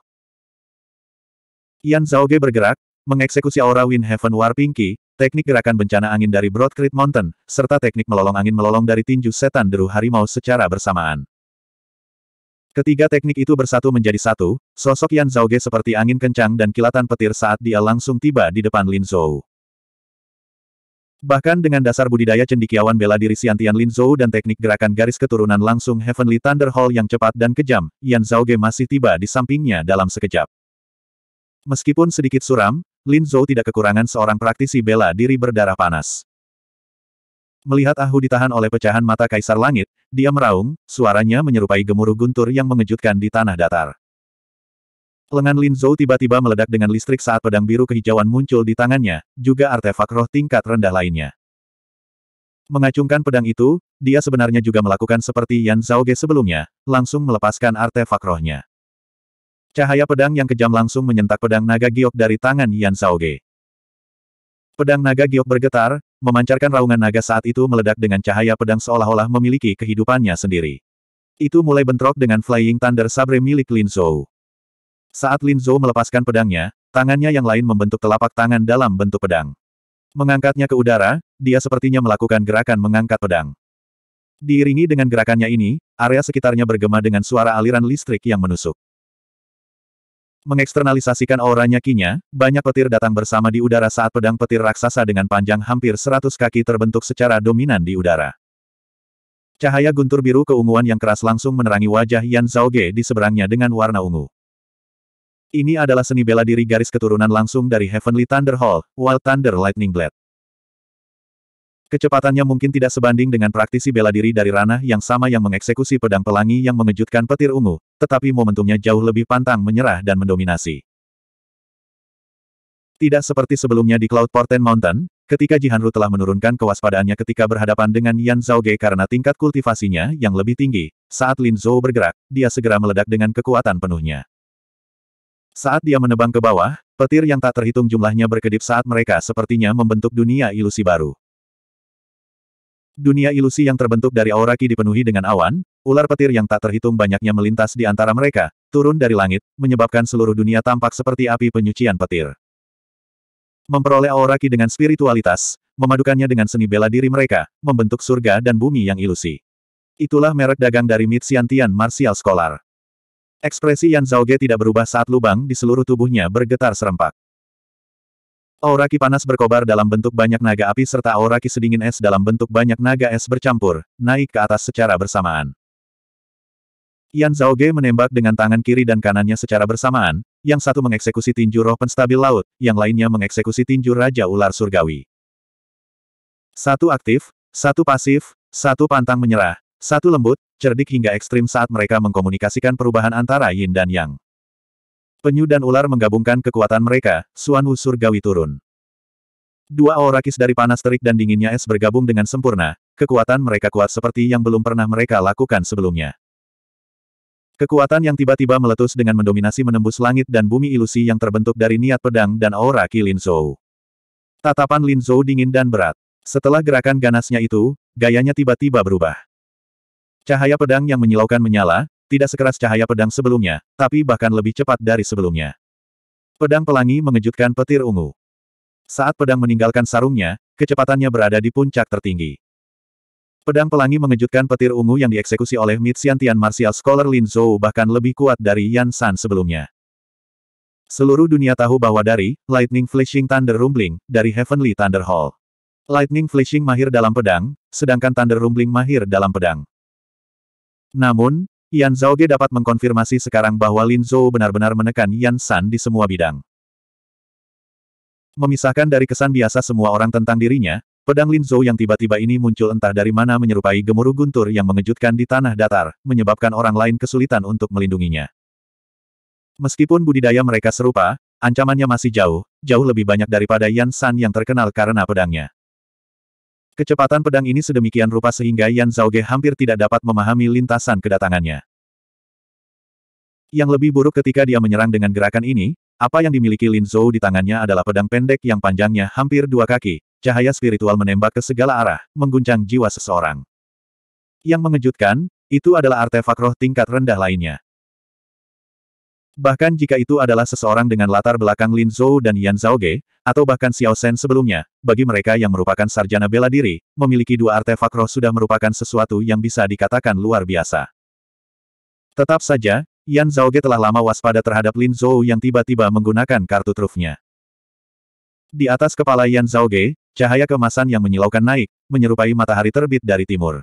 Yan Zhaoge bergerak, mengeksekusi aura Wind Heaven War Pinky, teknik gerakan bencana angin dari Broad Creek Mountain, serta teknik melolong angin melolong dari tinju setan deru harimau secara bersamaan. Ketiga teknik itu bersatu menjadi satu, sosok Yan Zhaoge seperti angin kencang dan kilatan petir saat dia langsung tiba di depan Lin Zhou. Bahkan dengan dasar budidaya cendikiawan bela diri Tian Lin Zhou dan teknik gerakan garis keturunan langsung Heavenly Thunder Hall yang cepat dan kejam, Yan Zhaoge masih tiba di sampingnya dalam sekejap. Meskipun sedikit suram, Lin Zhou tidak kekurangan seorang praktisi bela diri berdarah panas. Melihat Ahu ditahan oleh pecahan mata Kaisar Langit, dia meraung, suaranya menyerupai gemuruh guntur yang mengejutkan di tanah datar. Lengan Lin Zhou tiba-tiba meledak dengan listrik saat pedang biru kehijauan muncul di tangannya, juga artefak roh tingkat rendah lainnya. Mengacungkan pedang itu, dia sebenarnya juga melakukan seperti Yan Ge sebelumnya, langsung melepaskan artefak rohnya. Cahaya pedang yang kejam langsung menyentak pedang naga giok dari tangan Yan Ge. Pedang naga giok bergetar, Memancarkan raungan naga saat itu meledak dengan cahaya pedang seolah-olah memiliki kehidupannya sendiri. Itu mulai bentrok dengan Flying Thunder Sabre milik Lin Zhou. Saat Lin Zhou melepaskan pedangnya, tangannya yang lain membentuk telapak tangan dalam bentuk pedang. Mengangkatnya ke udara, dia sepertinya melakukan gerakan mengangkat pedang. Diiringi dengan gerakannya ini, area sekitarnya bergema dengan suara aliran listrik yang menusuk mengeksternalisasikan auranya kinya, banyak petir datang bersama di udara saat pedang petir raksasa dengan panjang hampir 100 kaki terbentuk secara dominan di udara. Cahaya guntur biru keunguan yang keras langsung menerangi wajah Yan Zhao Zhaoge di seberangnya dengan warna ungu. Ini adalah seni bela diri garis keturunan langsung dari Heavenly Thunder Hall, Wild Thunder Lightning Blade. Kecepatannya mungkin tidak sebanding dengan praktisi bela diri dari ranah yang sama yang mengeksekusi pedang pelangi yang mengejutkan petir ungu, tetapi momentumnya jauh lebih pantang menyerah dan mendominasi. Tidak seperti sebelumnya di Cloud Porten Mountain, ketika Jihanru telah menurunkan kewaspadaannya ketika berhadapan dengan Yan Zhaoge karena tingkat kultivasinya yang lebih tinggi, saat Lin Zhou bergerak, dia segera meledak dengan kekuatan penuhnya. Saat dia menebang ke bawah, petir yang tak terhitung jumlahnya berkedip saat mereka sepertinya membentuk dunia ilusi baru. Dunia ilusi yang terbentuk dari auraki dipenuhi dengan awan, ular petir yang tak terhitung banyaknya melintas di antara mereka, turun dari langit, menyebabkan seluruh dunia tampak seperti api penyucian petir. Memperoleh auraki dengan spiritualitas, memadukannya dengan seni bela diri mereka, membentuk surga dan bumi yang ilusi. Itulah merek dagang dari Siantian Martial Scholar. Ekspresi Yan Zhaoge tidak berubah saat lubang di seluruh tubuhnya bergetar serempak. Aura ki panas berkobar dalam bentuk banyak naga api serta aura ki sedingin es dalam bentuk banyak naga es bercampur, naik ke atas secara bersamaan. Yan Zhaoge menembak dengan tangan kiri dan kanannya secara bersamaan, yang satu mengeksekusi tinju roh penstabil laut, yang lainnya mengeksekusi tinju Raja Ular Surgawi. Satu aktif, satu pasif, satu pantang menyerah, satu lembut, cerdik hingga ekstrim saat mereka mengkomunikasikan perubahan antara yin dan yang. Penyu dan ular menggabungkan kekuatan mereka, Suan Wu surgawi turun. Dua aura kis dari panas terik dan dinginnya es bergabung dengan sempurna, kekuatan mereka kuat seperti yang belum pernah mereka lakukan sebelumnya. Kekuatan yang tiba-tiba meletus dengan mendominasi menembus langit dan bumi ilusi yang terbentuk dari niat pedang dan aura ki Lin Zhou. Tatapan Lin Zhou dingin dan berat. Setelah gerakan ganasnya itu, gayanya tiba-tiba berubah. Cahaya pedang yang menyilaukan menyala, tidak sekeras cahaya pedang sebelumnya, tapi bahkan lebih cepat dari sebelumnya. Pedang pelangi mengejutkan petir ungu. Saat pedang meninggalkan sarungnya, kecepatannya berada di puncak tertinggi. Pedang pelangi mengejutkan petir ungu yang dieksekusi oleh Mitsiantian Martial Scholar Lin Zhou bahkan lebih kuat dari Yan San sebelumnya. Seluruh dunia tahu bahwa dari Lightning Flashing Thunder Rumbling dari Heavenly Thunder Hall. Lightning Flashing mahir dalam pedang, sedangkan Thunder Rumbling mahir dalam pedang. Namun, Yan Zhaoge dapat mengkonfirmasi sekarang bahwa Lin Zhou benar-benar menekan Yan San di semua bidang. Memisahkan dari kesan biasa semua orang tentang dirinya, pedang Lin Zhou yang tiba-tiba ini muncul entah dari mana menyerupai gemuruh guntur yang mengejutkan di tanah datar, menyebabkan orang lain kesulitan untuk melindunginya. Meskipun budidaya mereka serupa, ancamannya masih jauh, jauh lebih banyak daripada Yan San yang terkenal karena pedangnya. Kecepatan pedang ini sedemikian rupa sehingga Yan Zhaoge hampir tidak dapat memahami lintasan kedatangannya. Yang lebih buruk ketika dia menyerang dengan gerakan ini, apa yang dimiliki Lin Zhou di tangannya adalah pedang pendek yang panjangnya hampir dua kaki, cahaya spiritual menembak ke segala arah, mengguncang jiwa seseorang. Yang mengejutkan, itu adalah artefak roh tingkat rendah lainnya. Bahkan jika itu adalah seseorang dengan latar belakang Lin Zhou dan Yan Ge, atau bahkan Xiao Shen sebelumnya, bagi mereka yang merupakan sarjana bela diri, memiliki dua artefak roh sudah merupakan sesuatu yang bisa dikatakan luar biasa. Tetap saja, Yan Ge telah lama waspada terhadap Lin Zhou yang tiba-tiba menggunakan kartu trufnya. Di atas kepala Yan Ge, cahaya kemasan yang menyilaukan naik, menyerupai matahari terbit dari timur.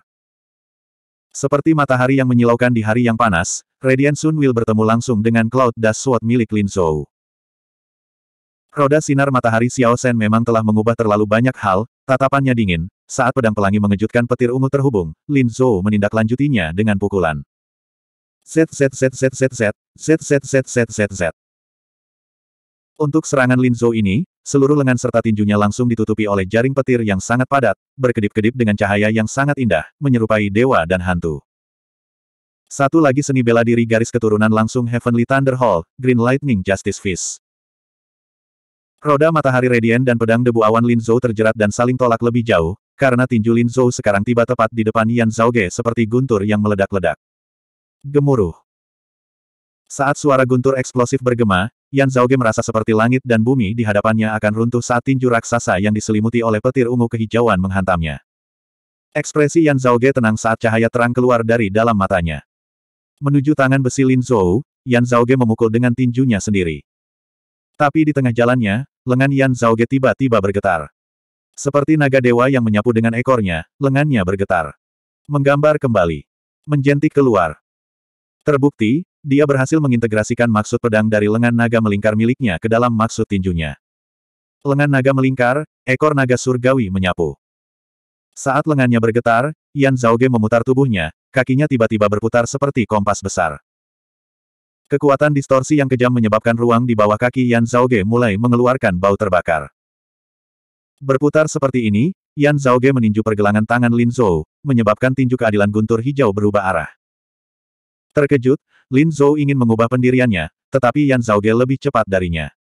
Seperti matahari yang menyilaukan di hari yang panas, Radiant Sun Will bertemu langsung dengan Cloud Dust Sword milik Lin Zhou. Roda sinar matahari Xiao Shen memang telah mengubah terlalu banyak hal, tatapannya dingin, saat pedang pelangi mengejutkan petir ungu terhubung, Lin Zhou menindaklanjutinya dengan pukulan. Set set set set set set, set set set set set set. Untuk serangan Lin Zhou ini, seluruh lengan serta tinjunya langsung ditutupi oleh jaring petir yang sangat padat, berkedip-kedip dengan cahaya yang sangat indah, menyerupai dewa dan hantu. Satu lagi seni bela diri garis keturunan langsung Heavenly Thunder Hall, Green Lightning Justice Fist. Roda matahari Radiant dan pedang debu awan Lin Zhou terjerat dan saling tolak lebih jauh, karena tinju Lin Zhou sekarang tiba tepat di depan Yan Ge seperti guntur yang meledak-ledak. Gemuruh. Saat suara guntur eksplosif bergema, Yan Ge merasa seperti langit dan bumi di hadapannya akan runtuh saat tinju raksasa yang diselimuti oleh petir ungu kehijauan menghantamnya. Ekspresi Yan Ge tenang saat cahaya terang keluar dari dalam matanya. Menuju tangan besi Lin Zhou, Yan Zhao Ge memukul dengan tinjunya sendiri. Tapi di tengah jalannya, lengan Yan Zhao Ge tiba-tiba bergetar. Seperti naga dewa yang menyapu dengan ekornya, lengannya bergetar. Menggambar kembali. Menjentik keluar. Terbukti, dia berhasil mengintegrasikan maksud pedang dari lengan naga melingkar miliknya ke dalam maksud tinjunya. Lengan naga melingkar, ekor naga surgawi menyapu. Saat lengannya bergetar, Yan Zhao Ge memutar tubuhnya, kakinya tiba-tiba berputar seperti kompas besar. Kekuatan distorsi yang kejam menyebabkan ruang di bawah kaki Yan Ge mulai mengeluarkan bau terbakar. Berputar seperti ini, Yan Ge meninju pergelangan tangan Lin Zhou, menyebabkan tinju keadilan guntur hijau berubah arah. Terkejut, Lin Zhou ingin mengubah pendiriannya, tetapi Yan Ge lebih cepat darinya.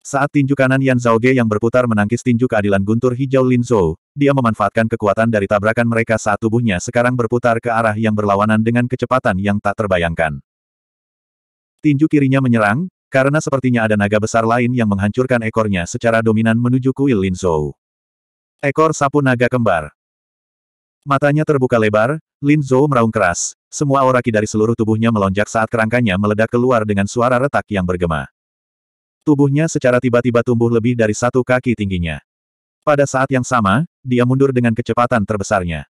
Saat tinju kanan Yan Zhao Ge yang berputar menangkis tinju keadilan guntur hijau Lin Zhou, dia memanfaatkan kekuatan dari tabrakan mereka saat tubuhnya sekarang berputar ke arah yang berlawanan dengan kecepatan yang tak terbayangkan. Tinju kirinya menyerang, karena sepertinya ada naga besar lain yang menghancurkan ekornya secara dominan menuju kuil Lin Zhou. Ekor sapu naga kembar. Matanya terbuka lebar, Lin Zhou meraung keras, semua auraki dari seluruh tubuhnya melonjak saat kerangkanya meledak keluar dengan suara retak yang bergema. Tubuhnya secara tiba-tiba tumbuh lebih dari satu kaki tingginya. Pada saat yang sama, dia mundur dengan kecepatan terbesarnya.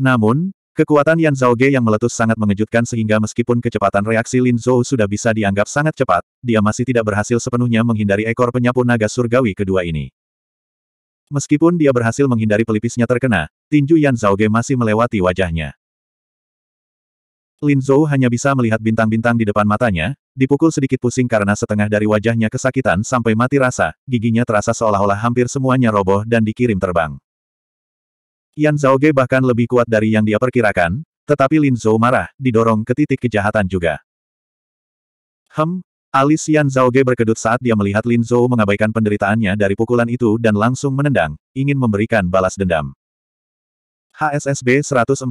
Namun, kekuatan Yan Ge yang meletus sangat mengejutkan sehingga meskipun kecepatan reaksi Lin Zhou sudah bisa dianggap sangat cepat, dia masih tidak berhasil sepenuhnya menghindari ekor penyapu naga surgawi kedua ini. Meskipun dia berhasil menghindari pelipisnya terkena, tinju Yan Ge masih melewati wajahnya. Lin Zhou hanya bisa melihat bintang-bintang di depan matanya, dipukul sedikit pusing karena setengah dari wajahnya kesakitan sampai mati rasa, giginya terasa seolah-olah hampir semuanya roboh dan dikirim terbang. Yan Ge bahkan lebih kuat dari yang dia perkirakan, tetapi Lin Zhou marah, didorong ke titik kejahatan juga. Hem, alis Yan Ge berkedut saat dia melihat Lin Zhou mengabaikan penderitaannya dari pukulan itu dan langsung menendang, ingin memberikan balas dendam. HSSB 148,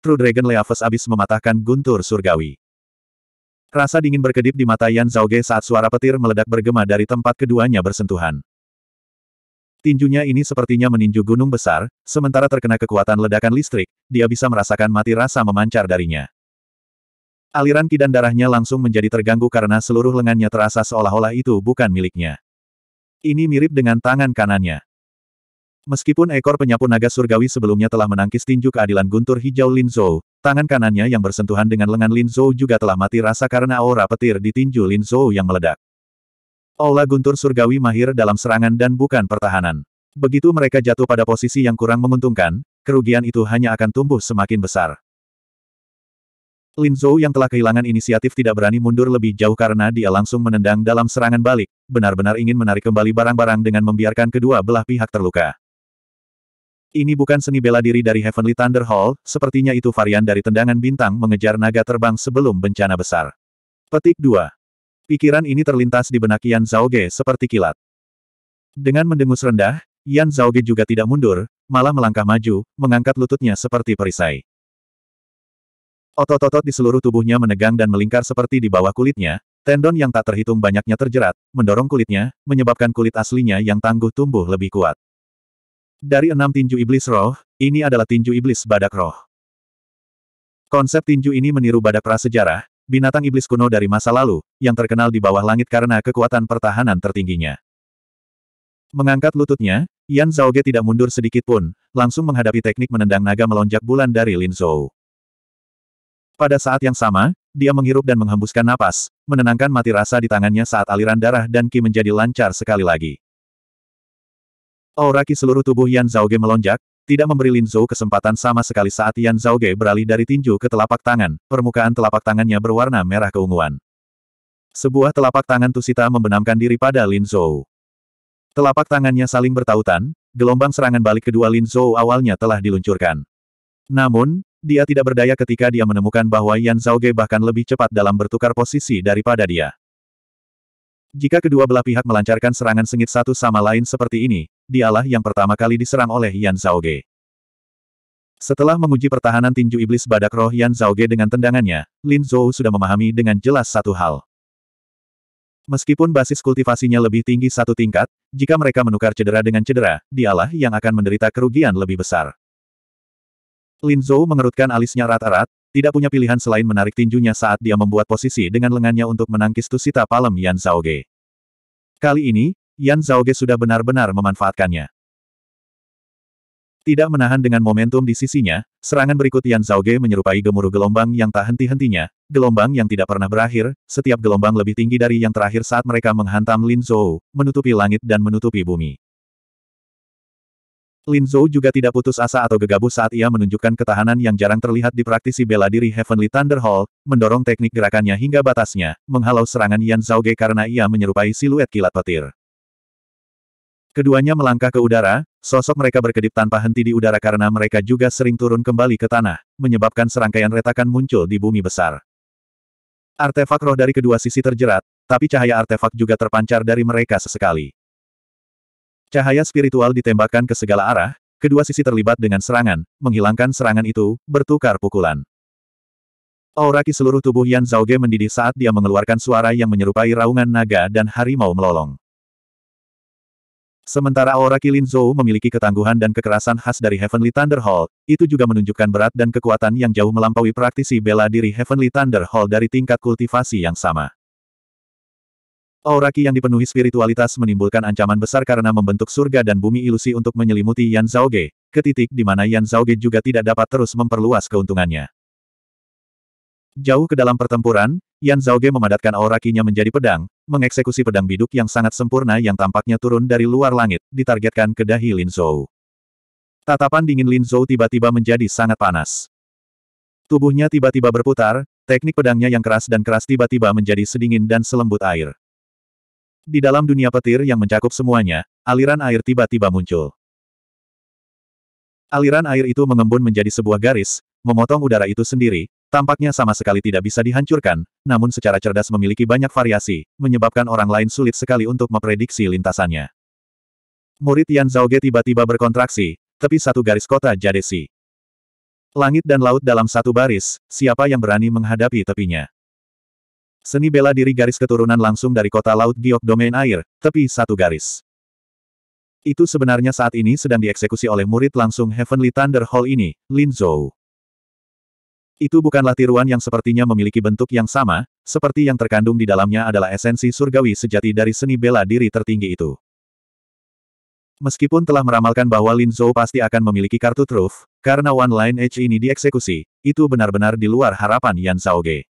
True Dragon Leaves abis mematahkan guntur surgawi. Rasa dingin berkedip di mata Yan Zhaoge saat suara petir meledak bergema dari tempat keduanya bersentuhan. Tinjunya ini sepertinya meninju gunung besar, sementara terkena kekuatan ledakan listrik, dia bisa merasakan mati rasa memancar darinya. Aliran kidan darahnya langsung menjadi terganggu karena seluruh lengannya terasa seolah-olah itu bukan miliknya. Ini mirip dengan tangan kanannya. Meskipun ekor penyapu naga surgawi sebelumnya telah menangkis tinju keadilan guntur hijau Lin Zhou, tangan kanannya yang bersentuhan dengan lengan Lin Zhou juga telah mati rasa karena aura petir di tinju Lin Zhou yang meledak. Olah guntur surgawi mahir dalam serangan dan bukan pertahanan. Begitu mereka jatuh pada posisi yang kurang menguntungkan, kerugian itu hanya akan tumbuh semakin besar. Lin Zhou yang telah kehilangan inisiatif tidak berani mundur lebih jauh karena dia langsung menendang dalam serangan balik, benar-benar ingin menarik kembali barang-barang dengan membiarkan kedua belah pihak terluka. Ini bukan seni bela diri dari Heavenly Thunder Hall, sepertinya itu varian dari tendangan bintang mengejar naga terbang sebelum bencana besar. Petik 2. Pikiran ini terlintas di benak Yan Zhaoge seperti kilat. Dengan mendengus rendah, Yan Zhaoge juga tidak mundur, malah melangkah maju, mengangkat lututnya seperti perisai. Otot-otot di seluruh tubuhnya menegang dan melingkar seperti di bawah kulitnya, tendon yang tak terhitung banyaknya terjerat, mendorong kulitnya, menyebabkan kulit aslinya yang tangguh tumbuh lebih kuat. Dari enam tinju iblis roh, ini adalah tinju iblis badak roh. Konsep tinju ini meniru badak prasejarah, binatang iblis kuno dari masa lalu, yang terkenal di bawah langit karena kekuatan pertahanan tertingginya. Mengangkat lututnya, Yan Zhao Ge tidak mundur sedikit pun, langsung menghadapi teknik menendang naga melonjak bulan dari Lin Zhou. Pada saat yang sama, dia menghirup dan menghembuskan napas, menenangkan mati rasa di tangannya saat aliran darah dan ki menjadi lancar sekali lagi. Auraki seluruh tubuh Yan Zhaoge melonjak, tidak memberi Lin Zhou kesempatan sama sekali saat Yan Zhaoge beralih dari tinju ke telapak tangan, permukaan telapak tangannya berwarna merah keunguan. Sebuah telapak tangan Tusita membenamkan diri pada Lin Zhou. Telapak tangannya saling bertautan, gelombang serangan balik kedua Lin Zhou awalnya telah diluncurkan. Namun, dia tidak berdaya ketika dia menemukan bahwa Yan Zhaoge bahkan lebih cepat dalam bertukar posisi daripada dia. Jika kedua belah pihak melancarkan serangan sengit satu sama lain seperti ini, dialah yang pertama kali diserang oleh Yan Ge. Setelah menguji pertahanan tinju iblis badak roh Yan Ge dengan tendangannya, Lin Zhou sudah memahami dengan jelas satu hal. Meskipun basis kultivasinya lebih tinggi satu tingkat, jika mereka menukar cedera dengan cedera, dialah yang akan menderita kerugian lebih besar. Lin Zhou mengerutkan alisnya rat-rat, tidak punya pilihan selain menarik tinjunya saat dia membuat posisi dengan lengannya untuk menangkis tusita palem Yan Ge. Kali ini, Yan Zhao Ge sudah benar-benar memanfaatkannya. Tidak menahan dengan momentum di sisinya, serangan berikut Yan Zhao Ge menyerupai gemuruh gelombang yang tak henti-hentinya, gelombang yang tidak pernah berakhir, setiap gelombang lebih tinggi dari yang terakhir saat mereka menghantam Lin Zhou, menutupi langit dan menutupi bumi. Lin Zhou juga tidak putus asa atau gegabah saat ia menunjukkan ketahanan yang jarang terlihat di praktisi bela diri Heavenly Thunder Hall, mendorong teknik gerakannya hingga batasnya, menghalau serangan Yan Zhao Ge karena ia menyerupai siluet kilat petir. Keduanya melangkah ke udara, sosok mereka berkedip tanpa henti di udara karena mereka juga sering turun kembali ke tanah, menyebabkan serangkaian retakan muncul di bumi besar. Artefak roh dari kedua sisi terjerat, tapi cahaya artefak juga terpancar dari mereka sesekali. Cahaya spiritual ditembakkan ke segala arah, kedua sisi terlibat dengan serangan, menghilangkan serangan itu, bertukar pukulan. Auraki seluruh tubuh Yan Zhaoge mendidih saat dia mengeluarkan suara yang menyerupai raungan naga dan harimau melolong. Sementara aura Kilin Zhou memiliki ketangguhan dan kekerasan khas dari Heavenly Thunder Hall, itu juga menunjukkan berat dan kekuatan yang jauh melampaui praktisi bela diri Heavenly Thunder Hall dari tingkat kultivasi yang sama. Aura Ki yang dipenuhi spiritualitas menimbulkan ancaman besar karena membentuk surga dan bumi ilusi untuk menyelimuti Yan Zhao Ge, ke titik di mana Yan Zhao Ge juga tidak dapat terus memperluas keuntungannya. Jauh ke dalam pertempuran, Yan Ge memadatkan aura kinya menjadi pedang, mengeksekusi pedang biduk yang sangat sempurna yang tampaknya turun dari luar langit, ditargetkan ke dahi Lin Zhou. Tatapan dingin Lin Zhou tiba-tiba menjadi sangat panas. Tubuhnya tiba-tiba berputar, teknik pedangnya yang keras dan keras tiba-tiba menjadi sedingin dan selembut air. Di dalam dunia petir yang mencakup semuanya, aliran air tiba-tiba muncul. Aliran air itu mengembun menjadi sebuah garis, memotong udara itu sendiri, Tampaknya sama sekali tidak bisa dihancurkan, namun secara cerdas memiliki banyak variasi, menyebabkan orang lain sulit sekali untuk memprediksi lintasannya. Murid Yan Zhaoge tiba-tiba berkontraksi, tepi satu garis kota Jadesi. Langit dan laut dalam satu baris, siapa yang berani menghadapi tepinya? Seni bela diri garis keturunan langsung dari kota laut Giok Domain Air, tepi satu garis. Itu sebenarnya saat ini sedang dieksekusi oleh murid langsung Heavenly Thunder Hall ini, Lin Zhou. Itu bukanlah tiruan yang sepertinya memiliki bentuk yang sama, seperti yang terkandung di dalamnya adalah esensi surgawi sejati dari seni bela diri tertinggi itu. Meskipun telah meramalkan bahwa Lin Zhou pasti akan memiliki kartu truf, karena One Line Edge ini dieksekusi, itu benar-benar di luar harapan Yan Zhaoge.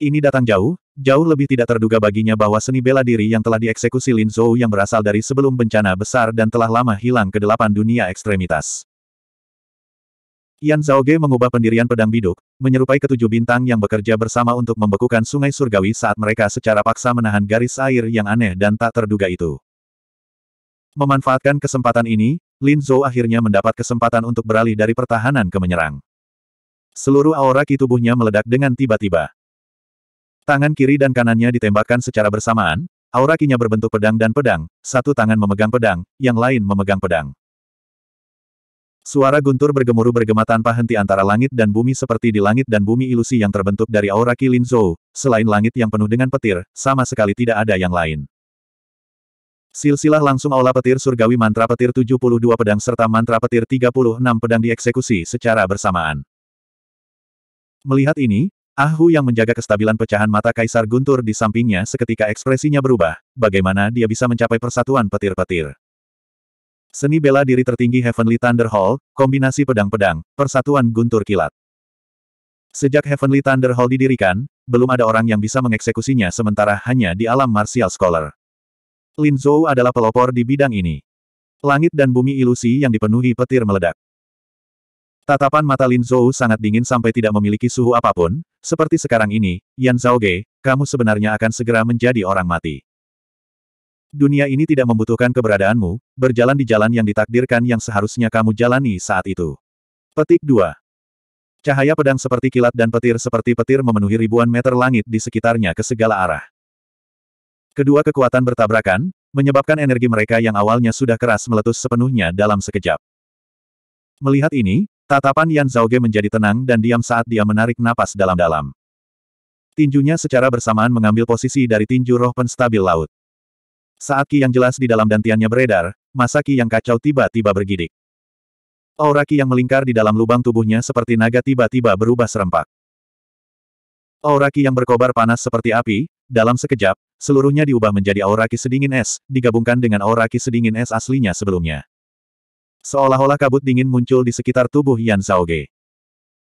Ini datang jauh, jauh lebih tidak terduga baginya bahwa seni bela diri yang telah dieksekusi Lin Zhou yang berasal dari sebelum bencana besar dan telah lama hilang ke delapan dunia ekstremitas. Yan Zhao Ge mengubah pendirian pedang biduk, menyerupai ketujuh bintang yang bekerja bersama untuk membekukan sungai surgawi saat mereka secara paksa menahan garis air yang aneh dan tak terduga itu. Memanfaatkan kesempatan ini, Lin Zhou akhirnya mendapat kesempatan untuk beralih dari pertahanan ke menyerang. Seluruh aura ki tubuhnya meledak dengan tiba-tiba. Tangan kiri dan kanannya ditembakkan secara bersamaan, aura kinya berbentuk pedang dan pedang, satu tangan memegang pedang, yang lain memegang pedang. Suara guntur bergemuruh bergema tanpa henti antara langit dan bumi seperti di langit dan bumi ilusi yang terbentuk dari aura Kilin Zhou, selain langit yang penuh dengan petir, sama sekali tidak ada yang lain. Silsilah langsung aula petir surgawi mantra petir 72 pedang serta mantra petir 36 pedang dieksekusi secara bersamaan. Melihat ini, Ahu ah yang menjaga kestabilan pecahan mata Kaisar Guntur di sampingnya seketika ekspresinya berubah, bagaimana dia bisa mencapai persatuan petir-petir. Seni bela diri tertinggi Heavenly Thunder Hall, kombinasi pedang-pedang, persatuan guntur kilat. Sejak Heavenly Thunder Hall didirikan, belum ada orang yang bisa mengeksekusinya sementara hanya di alam martial scholar. Lin Zhou adalah pelopor di bidang ini. Langit dan bumi ilusi yang dipenuhi petir meledak. Tatapan mata Lin Zhou sangat dingin sampai tidak memiliki suhu apapun, seperti sekarang ini, Yan Ge, kamu sebenarnya akan segera menjadi orang mati dunia ini tidak membutuhkan keberadaanmu, berjalan di jalan yang ditakdirkan yang seharusnya kamu jalani saat itu. Petik 2. Cahaya pedang seperti kilat dan petir seperti petir memenuhi ribuan meter langit di sekitarnya ke segala arah. Kedua kekuatan bertabrakan, menyebabkan energi mereka yang awalnya sudah keras meletus sepenuhnya dalam sekejap. Melihat ini, tatapan Yan Zhaoge menjadi tenang dan diam saat dia menarik napas dalam-dalam. Tinjunya secara bersamaan mengambil posisi dari tinju roh penstabil laut. Saat ki yang jelas di dalam dantiannya beredar, masa ki yang kacau tiba-tiba bergidik. Aura ki yang melingkar di dalam lubang tubuhnya seperti naga tiba-tiba berubah serempak. Aura ki yang berkobar panas seperti api, dalam sekejap, seluruhnya diubah menjadi aura ki sedingin es, digabungkan dengan aura ki sedingin es aslinya sebelumnya. Seolah-olah kabut dingin muncul di sekitar tubuh Yan Zhaoge.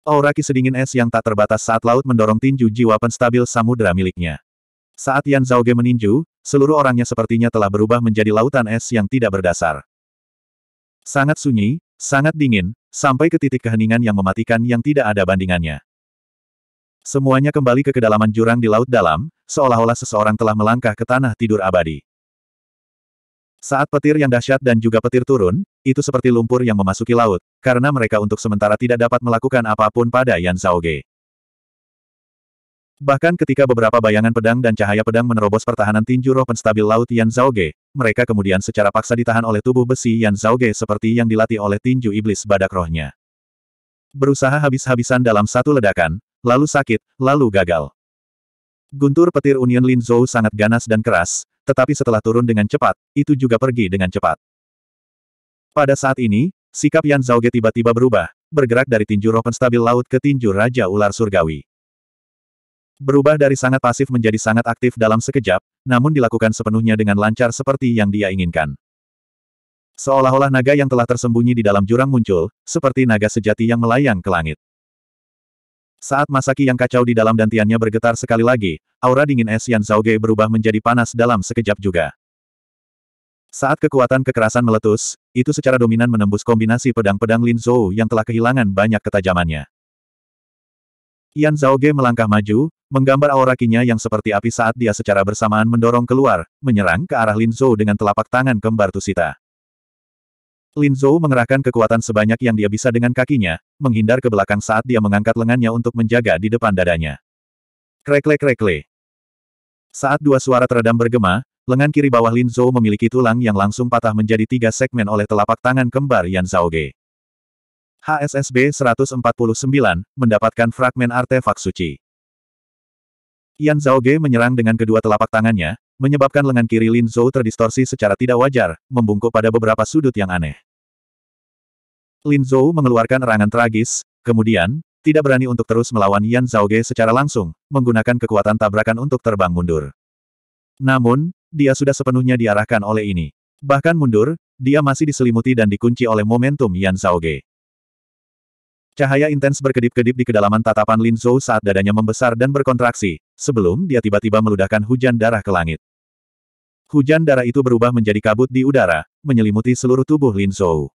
Aura ki sedingin es yang tak terbatas saat laut mendorong tinju jiwa penstabil samudera miliknya. Saat Yan Zhao Ge meninju, seluruh orangnya sepertinya telah berubah menjadi lautan es yang tidak berdasar. Sangat sunyi, sangat dingin, sampai ke titik keheningan yang mematikan yang tidak ada bandingannya. Semuanya kembali ke kedalaman jurang di laut dalam, seolah-olah seseorang telah melangkah ke tanah tidur abadi. Saat petir yang dahsyat dan juga petir turun, itu seperti lumpur yang memasuki laut, karena mereka untuk sementara tidak dapat melakukan apapun pada Yan Zhao Ge. Bahkan ketika beberapa bayangan pedang dan cahaya pedang menerobos pertahanan tinju roh penstabil laut Yan Zhaoge, mereka kemudian secara paksa ditahan oleh tubuh besi Yan Zhaoge seperti yang dilatih oleh tinju iblis badak rohnya. Berusaha habis-habisan dalam satu ledakan, lalu sakit, lalu gagal. Guntur petir Union Lin Zhou sangat ganas dan keras, tetapi setelah turun dengan cepat, itu juga pergi dengan cepat. Pada saat ini, sikap Yan Zhaoge tiba-tiba berubah, bergerak dari tinju roh penstabil laut ke tinju Raja Ular Surgawi. Berubah dari sangat pasif menjadi sangat aktif dalam sekejap, namun dilakukan sepenuhnya dengan lancar seperti yang dia inginkan. Seolah-olah naga yang telah tersembunyi di dalam jurang muncul, seperti naga sejati yang melayang ke langit. Saat Masaki yang kacau di dalam dantiannya bergetar sekali lagi, aura dingin es Yan Zhaoge berubah menjadi panas dalam sekejap juga. Saat kekuatan kekerasan meletus, itu secara dominan menembus kombinasi pedang-pedang Lin Zhou yang telah kehilangan banyak ketajamannya. Yan Zhao Ge melangkah maju, Menggambar aura kinya yang seperti api saat dia secara bersamaan mendorong keluar, menyerang ke arah Lin Zhou dengan telapak tangan kembar Tusita. Lin Zhou mengerahkan kekuatan sebanyak yang dia bisa dengan kakinya, menghindar ke belakang saat dia mengangkat lengannya untuk menjaga di depan dadanya. Krekle-krekle. Saat dua suara teredam bergema, lengan kiri bawah Lin Zhou memiliki tulang yang langsung patah menjadi tiga segmen oleh telapak tangan kembar Yan Zhaoge. HSSB 149, mendapatkan fragmen artefak suci. Yan Zhao Ge menyerang dengan kedua telapak tangannya, menyebabkan lengan kiri Lin Zhou terdistorsi secara tidak wajar, membungkuk pada beberapa sudut yang aneh. Lin Zhou mengeluarkan erangan tragis, kemudian, tidak berani untuk terus melawan Yan Zhao Ge secara langsung, menggunakan kekuatan tabrakan untuk terbang mundur. Namun, dia sudah sepenuhnya diarahkan oleh ini. Bahkan mundur, dia masih diselimuti dan dikunci oleh momentum Yan Zhao Ge. Cahaya intens berkedip-kedip di kedalaman tatapan Lin Zhou saat dadanya membesar dan berkontraksi, sebelum dia tiba-tiba meludahkan hujan darah ke langit. Hujan darah itu berubah menjadi kabut di udara, menyelimuti seluruh tubuh Lin Zhou.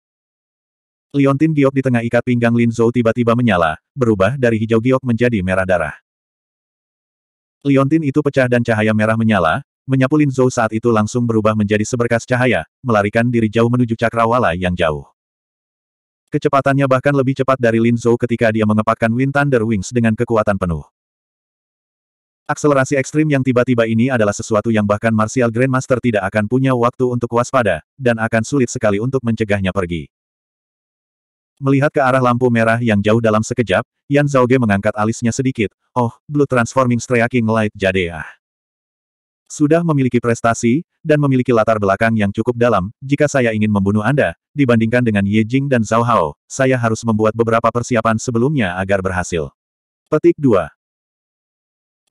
Liontin giok di tengah ikat pinggang Lin Zhou tiba-tiba menyala, berubah dari hijau giok menjadi merah darah. Liontin itu pecah dan cahaya merah menyala, menyapu Lin Zhou saat itu langsung berubah menjadi seberkas cahaya, melarikan diri jauh menuju cakrawala yang jauh. Kecepatannya bahkan lebih cepat dari Lin Zhou ketika dia mengepakkan Wind Thunder Wings dengan kekuatan penuh. Akselerasi ekstrim yang tiba-tiba ini adalah sesuatu yang bahkan Martial Grandmaster tidak akan punya waktu untuk waspada, dan akan sulit sekali untuk mencegahnya pergi. Melihat ke arah lampu merah yang jauh dalam sekejap, Yan Zhaoge mengangkat alisnya sedikit. Oh, Blue Transforming Striking Light Jadeah. Sudah memiliki prestasi, dan memiliki latar belakang yang cukup dalam, jika saya ingin membunuh Anda, dibandingkan dengan Ye Jing dan Zhao Hao, saya harus membuat beberapa persiapan sebelumnya agar berhasil. Petik 2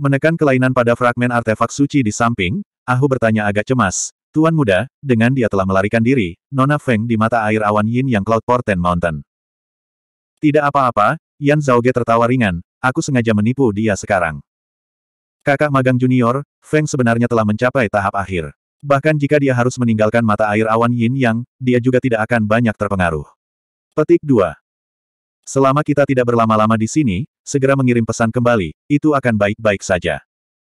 Menekan kelainan pada fragmen artefak suci di samping, Ahu bertanya agak cemas, Tuan muda, dengan dia telah melarikan diri, Nona Feng di mata air awan yin yang Cloud Porten Mountain. Tidak apa-apa, Yan Zhao Zhaoge tertawa ringan, aku sengaja menipu dia sekarang. Kakak magang junior, Feng sebenarnya telah mencapai tahap akhir. Bahkan jika dia harus meninggalkan mata air awan yin yang, dia juga tidak akan banyak terpengaruh. Petik 2. Selama kita tidak berlama-lama di sini, segera mengirim pesan kembali, itu akan baik-baik saja.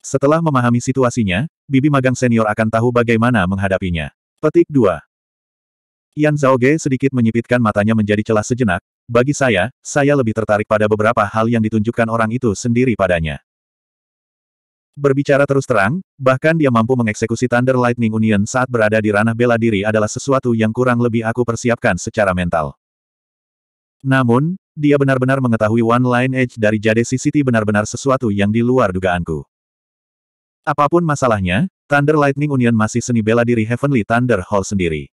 Setelah memahami situasinya, bibi magang senior akan tahu bagaimana menghadapinya. Petik 2. Yan Zhaoge sedikit menyipitkan matanya menjadi celah sejenak, bagi saya, saya lebih tertarik pada beberapa hal yang ditunjukkan orang itu sendiri padanya. Berbicara terus terang, bahkan dia mampu mengeksekusi Thunder Lightning Union saat berada di ranah bela diri adalah sesuatu yang kurang lebih aku persiapkan secara mental. Namun, dia benar-benar mengetahui One Line Edge dari Jade City benar-benar sesuatu yang di luar dugaanku. Apapun masalahnya, Thunder Lightning Union masih seni bela diri Heavenly Thunder Hall sendiri.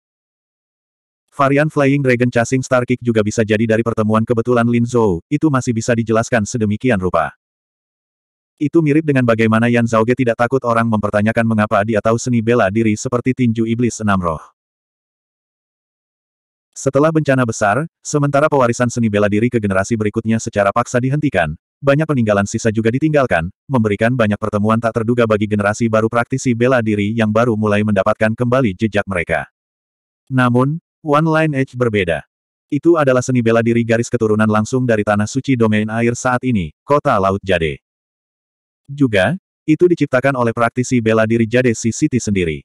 Varian Flying Dragon Chasing Star Kick juga bisa jadi dari pertemuan kebetulan Lin Zhou, itu masih bisa dijelaskan sedemikian rupa. Itu mirip dengan bagaimana Yan Zhaoge tidak takut orang mempertanyakan mengapa dia tahu seni bela diri seperti tinju iblis enam roh. Setelah bencana besar, sementara pewarisan seni bela diri ke generasi berikutnya secara paksa dihentikan, banyak peninggalan sisa juga ditinggalkan, memberikan banyak pertemuan tak terduga bagi generasi baru praktisi bela diri yang baru mulai mendapatkan kembali jejak mereka. Namun, One Line Edge berbeda. Itu adalah seni bela diri garis keturunan langsung dari tanah suci domain air saat ini, kota Laut Jade. Juga, itu diciptakan oleh praktisi bela diri Jade City sendiri.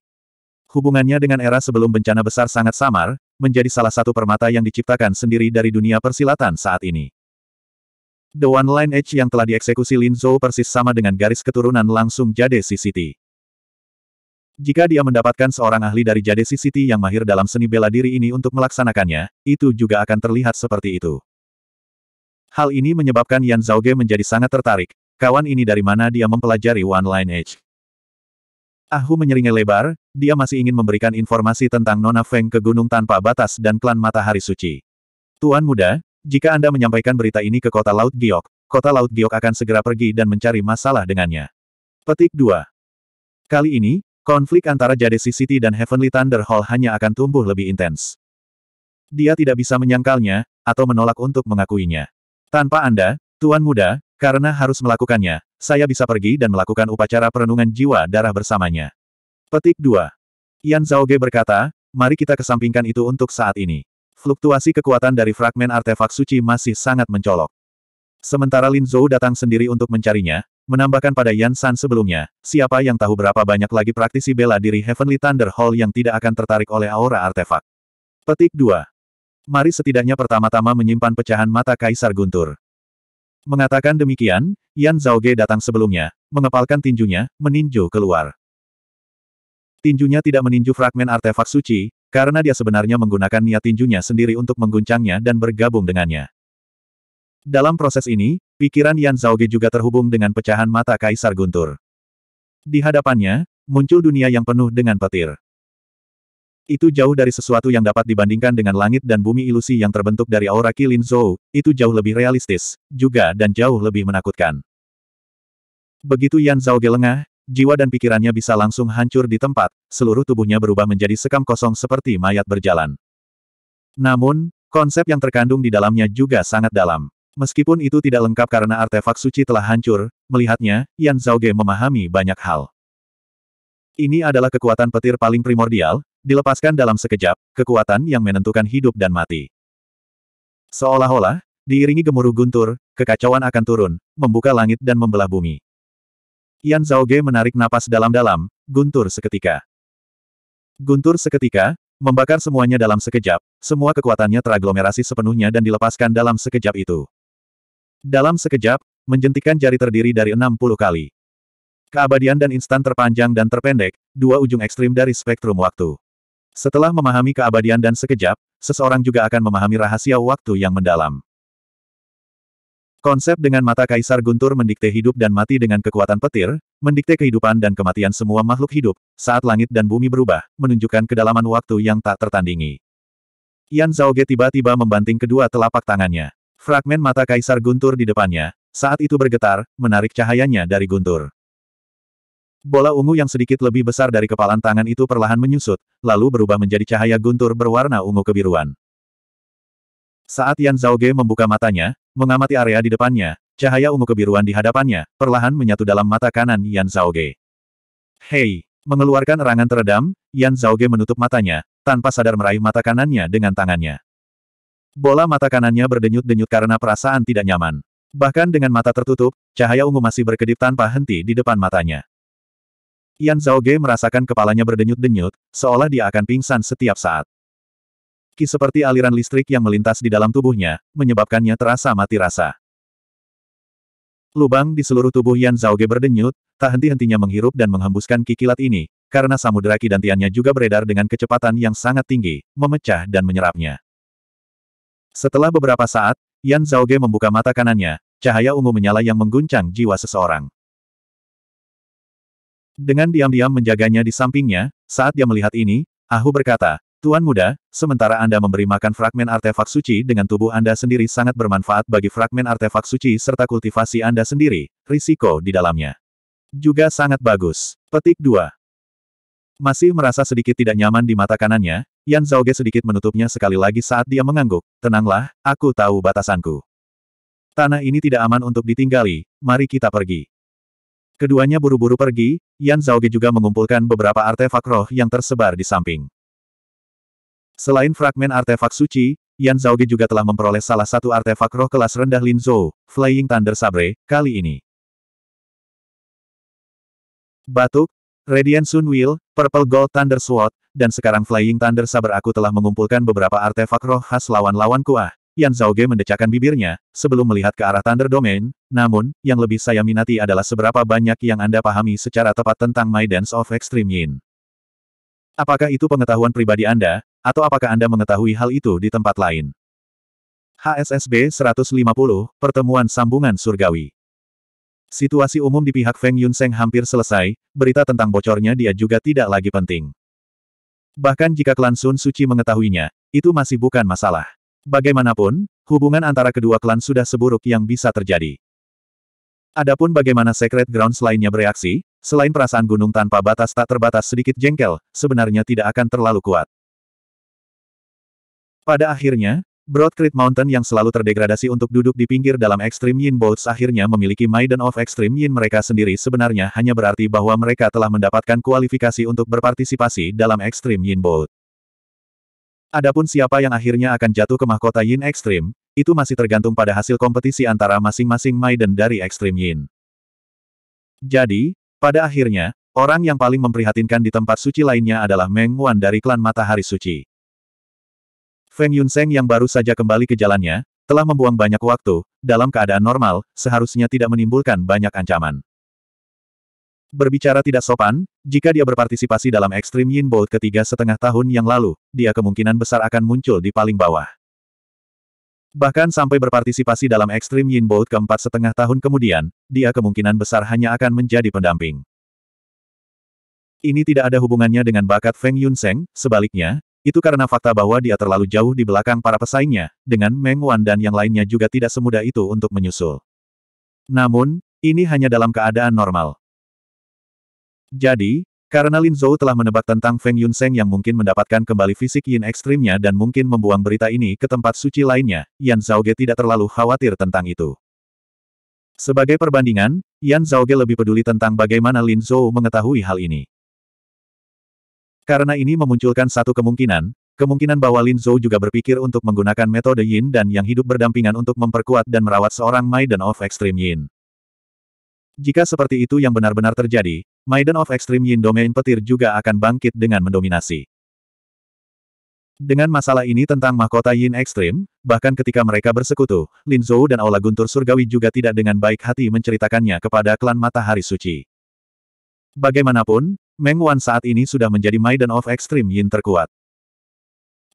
Hubungannya dengan era sebelum bencana besar sangat samar, menjadi salah satu permata yang diciptakan sendiri dari dunia persilatan saat ini. The One Line Edge yang telah dieksekusi Lin Zhou persis sama dengan garis keturunan langsung Jade City. Jika dia mendapatkan seorang ahli dari Jade City yang mahir dalam seni bela diri ini untuk melaksanakannya, itu juga akan terlihat seperti itu. Hal ini menyebabkan Yan Zhaoge menjadi sangat tertarik, Kawan ini dari mana dia mempelajari One Line Edge? Ahu menyeringai lebar, dia masih ingin memberikan informasi tentang Nona Feng ke Gunung Tanpa Batas dan Klan Matahari Suci. Tuan muda, jika Anda menyampaikan berita ini ke kota Laut Giok, kota Laut Giok akan segera pergi dan mencari masalah dengannya. Petik 2. Kali ini, konflik antara Jade City dan Heavenly Thunder Hall hanya akan tumbuh lebih intens. Dia tidak bisa menyangkalnya, atau menolak untuk mengakuinya. Tanpa Anda, Tuan muda, karena harus melakukannya, saya bisa pergi dan melakukan upacara perenungan jiwa darah bersamanya. Petik 2. Yan Ge berkata, mari kita kesampingkan itu untuk saat ini. Fluktuasi kekuatan dari fragmen artefak suci masih sangat mencolok. Sementara Lin Zhou datang sendiri untuk mencarinya, menambahkan pada Yan San sebelumnya, siapa yang tahu berapa banyak lagi praktisi bela diri Heavenly Thunder Hall yang tidak akan tertarik oleh aura artefak. Petik 2. Mari setidaknya pertama-tama menyimpan pecahan mata Kaisar Guntur. Mengatakan demikian, Yan Zhao Ge datang sebelumnya, mengepalkan tinjunya, meninju keluar. Tinjunya tidak meninju fragmen artefak suci, karena dia sebenarnya menggunakan niat tinjunya sendiri untuk mengguncangnya dan bergabung dengannya. Dalam proses ini, pikiran Yan Zhao Ge juga terhubung dengan pecahan mata Kaisar Guntur. Di hadapannya, muncul dunia yang penuh dengan petir. Itu jauh dari sesuatu yang dapat dibandingkan dengan langit dan bumi ilusi yang terbentuk dari aura Kilin Zhou, itu jauh lebih realistis, juga dan jauh lebih menakutkan. Begitu Yan Zhao gelengah, jiwa dan pikirannya bisa langsung hancur di tempat, seluruh tubuhnya berubah menjadi sekam kosong seperti mayat berjalan. Namun, konsep yang terkandung di dalamnya juga sangat dalam. Meskipun itu tidak lengkap karena artefak suci telah hancur, melihatnya, Yan Zhao Ge memahami banyak hal. Ini adalah kekuatan petir paling primordial, dilepaskan dalam sekejap, kekuatan yang menentukan hidup dan mati. Seolah-olah, diiringi gemuruh guntur, kekacauan akan turun, membuka langit dan membelah bumi. Yan ge menarik napas dalam-dalam, guntur seketika. Guntur seketika, membakar semuanya dalam sekejap, semua kekuatannya teraglomerasi sepenuhnya dan dilepaskan dalam sekejap itu. Dalam sekejap, menjentikan jari terdiri dari 60 kali. Keabadian dan instan terpanjang dan terpendek, dua ujung ekstrim dari spektrum waktu. Setelah memahami keabadian dan sekejap, seseorang juga akan memahami rahasia waktu yang mendalam. Konsep dengan mata kaisar guntur mendikte hidup dan mati dengan kekuatan petir, mendikte kehidupan dan kematian semua makhluk hidup, saat langit dan bumi berubah, menunjukkan kedalaman waktu yang tak tertandingi. Yan Zhaoge tiba-tiba membanting kedua telapak tangannya. Fragmen mata kaisar guntur di depannya, saat itu bergetar, menarik cahayanya dari guntur. Bola ungu yang sedikit lebih besar dari kepalan tangan itu perlahan menyusut, lalu berubah menjadi cahaya guntur berwarna ungu kebiruan. Saat Yan Zhao Ge membuka matanya, mengamati area di depannya, cahaya ungu kebiruan di hadapannya, perlahan menyatu dalam mata kanan Yan Zhao Ge. Hei! Mengeluarkan erangan teredam, Yan Zhao Ge menutup matanya, tanpa sadar meraih mata kanannya dengan tangannya. Bola mata kanannya berdenyut-denyut karena perasaan tidak nyaman. Bahkan dengan mata tertutup, cahaya ungu masih berkedip tanpa henti di depan matanya. Yan Zhao Ge merasakan kepalanya berdenyut-denyut, seolah dia akan pingsan setiap saat. Ki seperti aliran listrik yang melintas di dalam tubuhnya, menyebabkannya terasa mati rasa. Lubang di seluruh tubuh Yan Zhao Ge berdenyut, tak henti-hentinya menghirup dan menghembuskan kilat ini, karena samudera tiannya juga beredar dengan kecepatan yang sangat tinggi, memecah dan menyerapnya. Setelah beberapa saat, Yan Zhao Ge membuka mata kanannya, cahaya ungu menyala yang mengguncang jiwa seseorang. Dengan diam-diam menjaganya di sampingnya, saat dia melihat ini, Ahu berkata, Tuan muda, sementara Anda memberi makan fragmen artefak suci dengan tubuh Anda sendiri sangat bermanfaat bagi fragmen artefak suci serta kultivasi Anda sendiri, risiko di dalamnya. Juga sangat bagus. Petik 2. Masih merasa sedikit tidak nyaman di mata kanannya, Yan Zhaoge sedikit menutupnya sekali lagi saat dia mengangguk, tenanglah, aku tahu batasanku. Tanah ini tidak aman untuk ditinggali, mari kita pergi. Keduanya buru-buru pergi, Yan Zhaoge juga mengumpulkan beberapa artefak roh yang tersebar di samping. Selain fragmen artefak suci, Yan Zhaoge juga telah memperoleh salah satu artefak roh kelas rendah Lin Zhou, Flying Thunder Sabre, kali ini. Batuk, Radiant Sun Wheel, Purple Gold Thunder Sword, dan sekarang Flying Thunder Sabre aku telah mengumpulkan beberapa artefak roh khas lawan-lawan kuah, Yan Zhaoge mendecakkan bibirnya, sebelum melihat ke arah Thunder Domain, namun, yang lebih saya minati adalah seberapa banyak yang Anda pahami secara tepat tentang My Dance of Extreme Yin. Apakah itu pengetahuan pribadi Anda, atau apakah Anda mengetahui hal itu di tempat lain? HSSB 150, Pertemuan Sambungan Surgawi Situasi umum di pihak Feng Yun Yunseng hampir selesai, berita tentang bocornya dia juga tidak lagi penting. Bahkan jika klan Sun Suci mengetahuinya, itu masih bukan masalah. Bagaimanapun, hubungan antara kedua klan sudah seburuk yang bisa terjadi. Adapun bagaimana Secret Grounds lainnya bereaksi, selain perasaan gunung tanpa batas tak terbatas sedikit jengkel, sebenarnya tidak akan terlalu kuat. Pada akhirnya, Broadcreek Mountain yang selalu terdegradasi untuk duduk di pinggir dalam Extreme Yin Boats akhirnya memiliki Maiden of Extreme Yin mereka sendiri sebenarnya hanya berarti bahwa mereka telah mendapatkan kualifikasi untuk berpartisipasi dalam Extreme Yin Boat. Adapun siapa yang akhirnya akan jatuh ke mahkota Yin Ekstrim, itu masih tergantung pada hasil kompetisi antara masing-masing Maiden dari Ekstrim Yin. Jadi, pada akhirnya, orang yang paling memprihatinkan di tempat suci lainnya adalah Meng Wan dari klan Matahari Suci. Feng Yunseng yang baru saja kembali ke jalannya, telah membuang banyak waktu, dalam keadaan normal, seharusnya tidak menimbulkan banyak ancaman. Berbicara tidak sopan, jika dia berpartisipasi dalam Ekstrim Yin Bolt ketiga setengah tahun yang lalu, dia kemungkinan besar akan muncul di paling bawah. Bahkan sampai berpartisipasi dalam Ekstrim Yin Bolt keempat setengah tahun kemudian, dia kemungkinan besar hanya akan menjadi pendamping. Ini tidak ada hubungannya dengan bakat Feng Yunseng, sebaliknya, itu karena fakta bahwa dia terlalu jauh di belakang para pesaingnya, dengan Meng Wan dan yang lainnya juga tidak semudah itu untuk menyusul. Namun, ini hanya dalam keadaan normal. Jadi, karena Lin Zhou telah menebak tentang Feng Yunseng yang mungkin mendapatkan kembali fisik yin ekstrimnya dan mungkin membuang berita ini ke tempat suci lainnya, Yan Zhaoge tidak terlalu khawatir tentang itu. Sebagai perbandingan, Yan Zhaoge lebih peduli tentang bagaimana Lin Zhou mengetahui hal ini. Karena ini memunculkan satu kemungkinan, kemungkinan bahwa Lin Zhou juga berpikir untuk menggunakan metode yin dan yang hidup berdampingan untuk memperkuat dan merawat seorang Maiden of Extreme Yin. Jika seperti itu yang benar-benar terjadi, Maiden of Extreme Yin Domain petir juga akan bangkit dengan mendominasi. Dengan masalah ini tentang mahkota Yin Extreme, bahkan ketika mereka bersekutu, Lin Zhou dan Aula Guntur Surgawi juga tidak dengan baik hati menceritakannya kepada klan Matahari Suci. Bagaimanapun, Meng Wan saat ini sudah menjadi Maiden of Extreme Yin terkuat.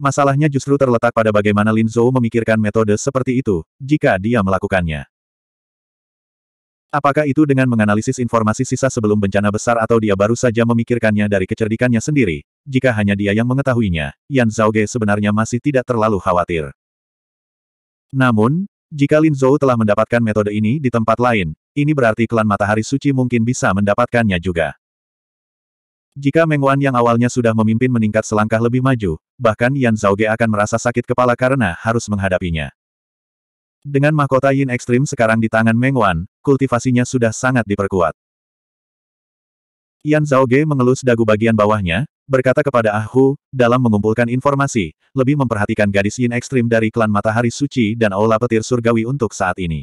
Masalahnya justru terletak pada bagaimana Lin Zhou memikirkan metode seperti itu, jika dia melakukannya. Apakah itu dengan menganalisis informasi sisa sebelum bencana besar atau dia baru saja memikirkannya dari kecerdikannya sendiri? Jika hanya dia yang mengetahuinya, Yan Zhao Ge sebenarnya masih tidak terlalu khawatir. Namun, jika Lin Zhou telah mendapatkan metode ini di tempat lain, ini berarti klan Matahari Suci mungkin bisa mendapatkannya juga. Jika Meng Wan yang awalnya sudah memimpin meningkat selangkah lebih maju, bahkan Yan Zhao Ge akan merasa sakit kepala karena harus menghadapinya. Dengan mahkota Yin Ekstrim sekarang di tangan Meng Wan, kultivasinya sudah sangat diperkuat. Yan Ge mengelus dagu bagian bawahnya, berkata kepada Ah Hu, dalam mengumpulkan informasi, lebih memperhatikan gadis Yin Ekstrim dari klan Matahari Suci dan Aula Petir Surgawi untuk saat ini.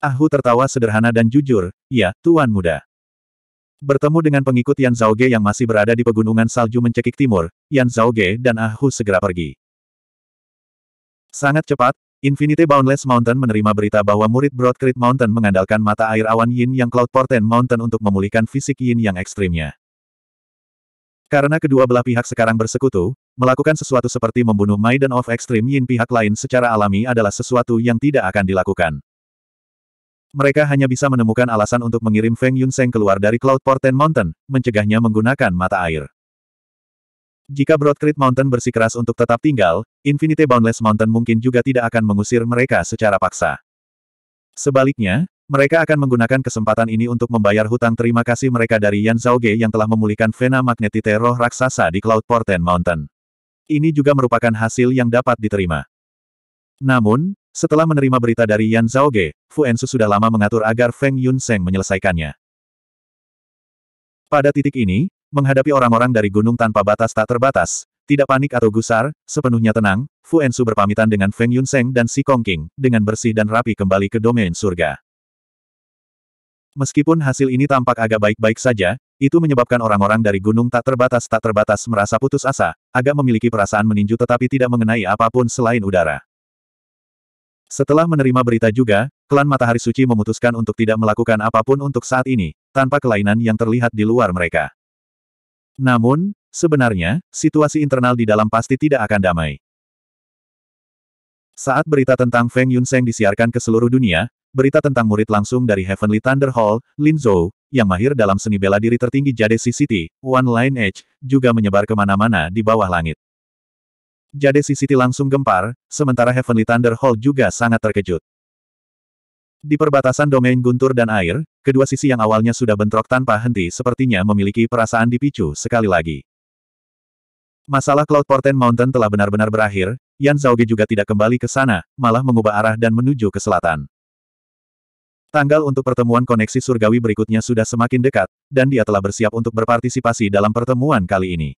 Ah Hu tertawa sederhana dan jujur, ya, Tuan Muda. Bertemu dengan pengikut Yan Ge yang masih berada di pegunungan salju mencekik timur, Yan Ge dan Ah Hu segera pergi. Sangat cepat, Infinity Boundless Mountain menerima berita bahwa murid Broad Mountain mengandalkan mata air awan yin yang Cloud Portent Mountain untuk memulihkan fisik yin yang ekstrimnya. Karena kedua belah pihak sekarang bersekutu, melakukan sesuatu seperti membunuh Maiden of Extreme Yin pihak lain secara alami adalah sesuatu yang tidak akan dilakukan. Mereka hanya bisa menemukan alasan untuk mengirim Feng Yunseng keluar dari Cloud Portent Mountain, mencegahnya menggunakan mata air. Jika Broadcrete Mountain bersikeras untuk tetap tinggal, Infinity Boundless Mountain mungkin juga tidak akan mengusir mereka secara paksa. Sebaliknya, mereka akan menggunakan kesempatan ini untuk membayar hutang terima kasih mereka dari Yan Ge yang telah memulihkan vena magnetite roh raksasa di Cloud Porten Mountain. Ini juga merupakan hasil yang dapat diterima. Namun, setelah menerima berita dari Yan Ge, Fu Ensu sudah lama mengatur agar Feng Yunseng menyelesaikannya. Pada titik ini, Menghadapi orang-orang dari gunung tanpa batas tak terbatas, tidak panik atau gusar, sepenuhnya tenang, Fu Ensu berpamitan dengan Feng Yunseng dan Si Kong King, dengan bersih dan rapi kembali ke domain surga. Meskipun hasil ini tampak agak baik-baik saja, itu menyebabkan orang-orang dari gunung tak terbatas tak terbatas merasa putus asa, agak memiliki perasaan meninju tetapi tidak mengenai apapun selain udara. Setelah menerima berita juga, klan Matahari Suci memutuskan untuk tidak melakukan apapun untuk saat ini, tanpa kelainan yang terlihat di luar mereka. Namun, sebenarnya, situasi internal di dalam pasti tidak akan damai. Saat berita tentang Feng Yunseng disiarkan ke seluruh dunia, berita tentang murid langsung dari Heavenly Thunder Hall, Lin Zhou, yang mahir dalam seni bela diri tertinggi Jade City, One Line Edge, juga menyebar kemana-mana di bawah langit. Jade City langsung gempar, sementara Heavenly Thunder Hall juga sangat terkejut. Di perbatasan domain guntur dan air, kedua sisi yang awalnya sudah bentrok tanpa henti sepertinya memiliki perasaan dipicu sekali lagi. Masalah Cloud Porten Mountain telah benar-benar berakhir, Yan Zhaoge juga tidak kembali ke sana, malah mengubah arah dan menuju ke selatan. Tanggal untuk pertemuan koneksi surgawi berikutnya sudah semakin dekat, dan dia telah bersiap untuk berpartisipasi dalam pertemuan kali ini.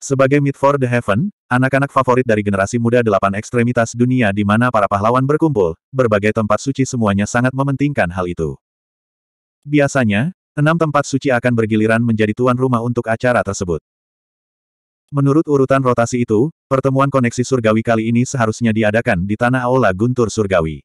Sebagai Meet for the Heaven, anak-anak favorit dari generasi muda delapan ekstremitas dunia di mana para pahlawan berkumpul, berbagai tempat suci semuanya sangat mementingkan hal itu. Biasanya, enam tempat suci akan bergiliran menjadi tuan rumah untuk acara tersebut. Menurut urutan rotasi itu, pertemuan koneksi surgawi kali ini seharusnya diadakan di Tanah Aula Guntur Surgawi.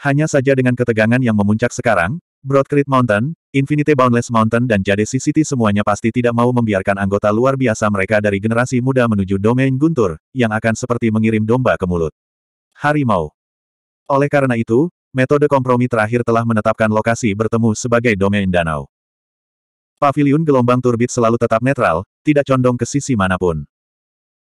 Hanya saja dengan ketegangan yang memuncak sekarang, Broadcrete Mountain, Infinite Boundless Mountain dan Jade City semuanya pasti tidak mau membiarkan anggota luar biasa mereka dari generasi muda menuju domain guntur, yang akan seperti mengirim domba ke mulut. Harimau. Oleh karena itu, metode kompromi terakhir telah menetapkan lokasi bertemu sebagai domain danau. Pavilion gelombang turbit selalu tetap netral, tidak condong ke sisi manapun.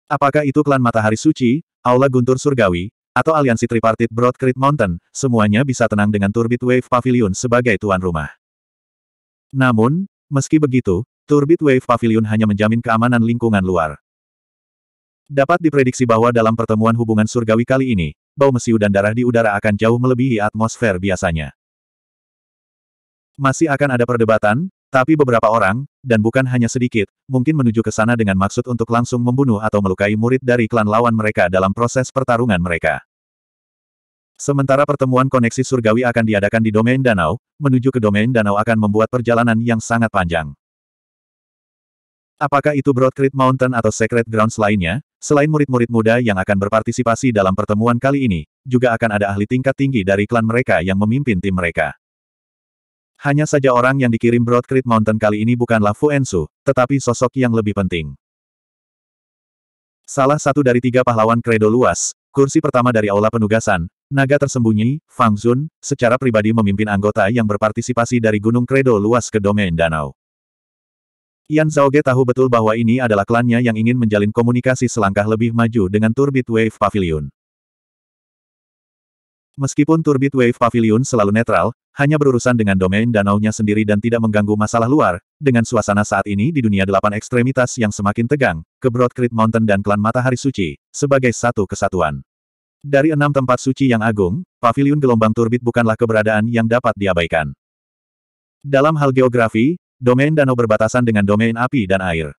Apakah itu klan Matahari Suci, Aula Guntur Surgawi, atau aliansi tripartit Broad Creek Mountain, semuanya bisa tenang dengan Turbit Wave Pavilion sebagai tuan rumah. Namun, meski begitu, Turbit Wave Pavilion hanya menjamin keamanan lingkungan luar. Dapat diprediksi bahwa dalam pertemuan hubungan surgawi kali ini, bau mesiu dan darah di udara akan jauh melebihi atmosfer biasanya. Masih akan ada perdebatan, tapi beberapa orang, dan bukan hanya sedikit, mungkin menuju ke sana dengan maksud untuk langsung membunuh atau melukai murid dari klan lawan mereka dalam proses pertarungan mereka. Sementara pertemuan koneksi surgawi akan diadakan di domain danau, menuju ke domain danau akan membuat perjalanan yang sangat panjang. Apakah itu Broadcreek Mountain atau Secret Grounds lainnya, selain murid-murid muda yang akan berpartisipasi dalam pertemuan kali ini, juga akan ada ahli tingkat tinggi dari klan mereka yang memimpin tim mereka. Hanya saja orang yang dikirim Broadcreek Mountain kali ini bukanlah Fu Ensu, tetapi sosok yang lebih penting. Salah satu dari tiga pahlawan kredo luas, Kursi pertama dari aula penugasan, naga tersembunyi, Fang Zun, secara pribadi memimpin anggota yang berpartisipasi dari Gunung Kredo luas ke domain danau. Yan Zhaoge tahu betul bahwa ini adalah klannya yang ingin menjalin komunikasi selangkah lebih maju dengan Turbit Wave Pavilion. Meskipun Turbit Wave Pavilion selalu netral, hanya berurusan dengan domain danaunya sendiri dan tidak mengganggu masalah luar, dengan suasana saat ini di dunia delapan ekstremitas yang semakin tegang, ke Broad Creek Mountain dan klan Matahari Suci, sebagai satu kesatuan. Dari enam tempat suci yang agung, paviliun gelombang turbit bukanlah keberadaan yang dapat diabaikan. Dalam hal geografi, domain danau berbatasan dengan domain api dan air.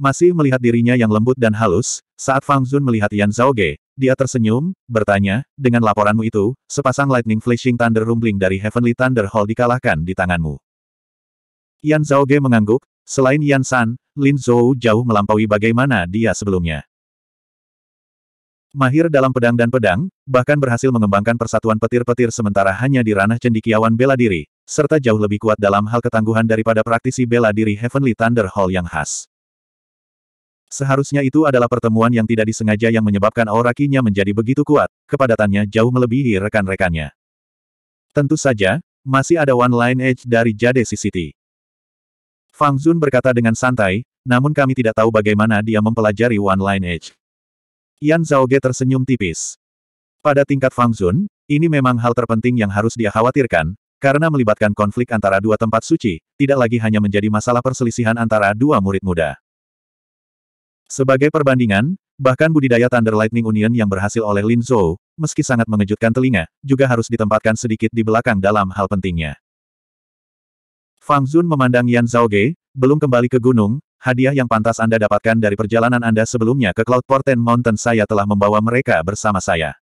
Masih melihat dirinya yang lembut dan halus, saat Fang Zun melihat Yan Zhao Ge, dia tersenyum, bertanya, dengan laporanmu itu, sepasang Lightning Flashing Thunder Rumbling dari Heavenly Thunder Hall dikalahkan di tanganmu. Yan Zhao Ge mengangguk, selain Yan San, Lin Zhou jauh melampaui bagaimana dia sebelumnya. Mahir dalam pedang dan pedang, bahkan berhasil mengembangkan persatuan petir-petir sementara hanya di ranah cendikiawan bela diri, serta jauh lebih kuat dalam hal ketangguhan daripada praktisi bela diri Heavenly Thunder Hall yang khas. Seharusnya itu adalah pertemuan yang tidak disengaja yang menyebabkan aura kinya menjadi begitu kuat, kepadatannya jauh melebihi rekan-rekannya. Tentu saja, masih ada one line edge dari Jade City. Fang Zun berkata dengan santai, namun kami tidak tahu bagaimana dia mempelajari one line edge. Yan Zhao Zhaoge tersenyum tipis. Pada tingkat Fang Zun, ini memang hal terpenting yang harus dia khawatirkan, karena melibatkan konflik antara dua tempat suci, tidak lagi hanya menjadi masalah perselisihan antara dua murid muda. Sebagai perbandingan, bahkan budidaya Thunder Lightning Union yang berhasil oleh Lin Zhou, meski sangat mengejutkan telinga, juga harus ditempatkan sedikit di belakang dalam hal pentingnya. Fang Zun memandang Yan Zhao Zhaoge, belum kembali ke gunung, hadiah yang pantas Anda dapatkan dari perjalanan Anda sebelumnya ke Cloud Porten Mountain saya telah membawa mereka bersama saya.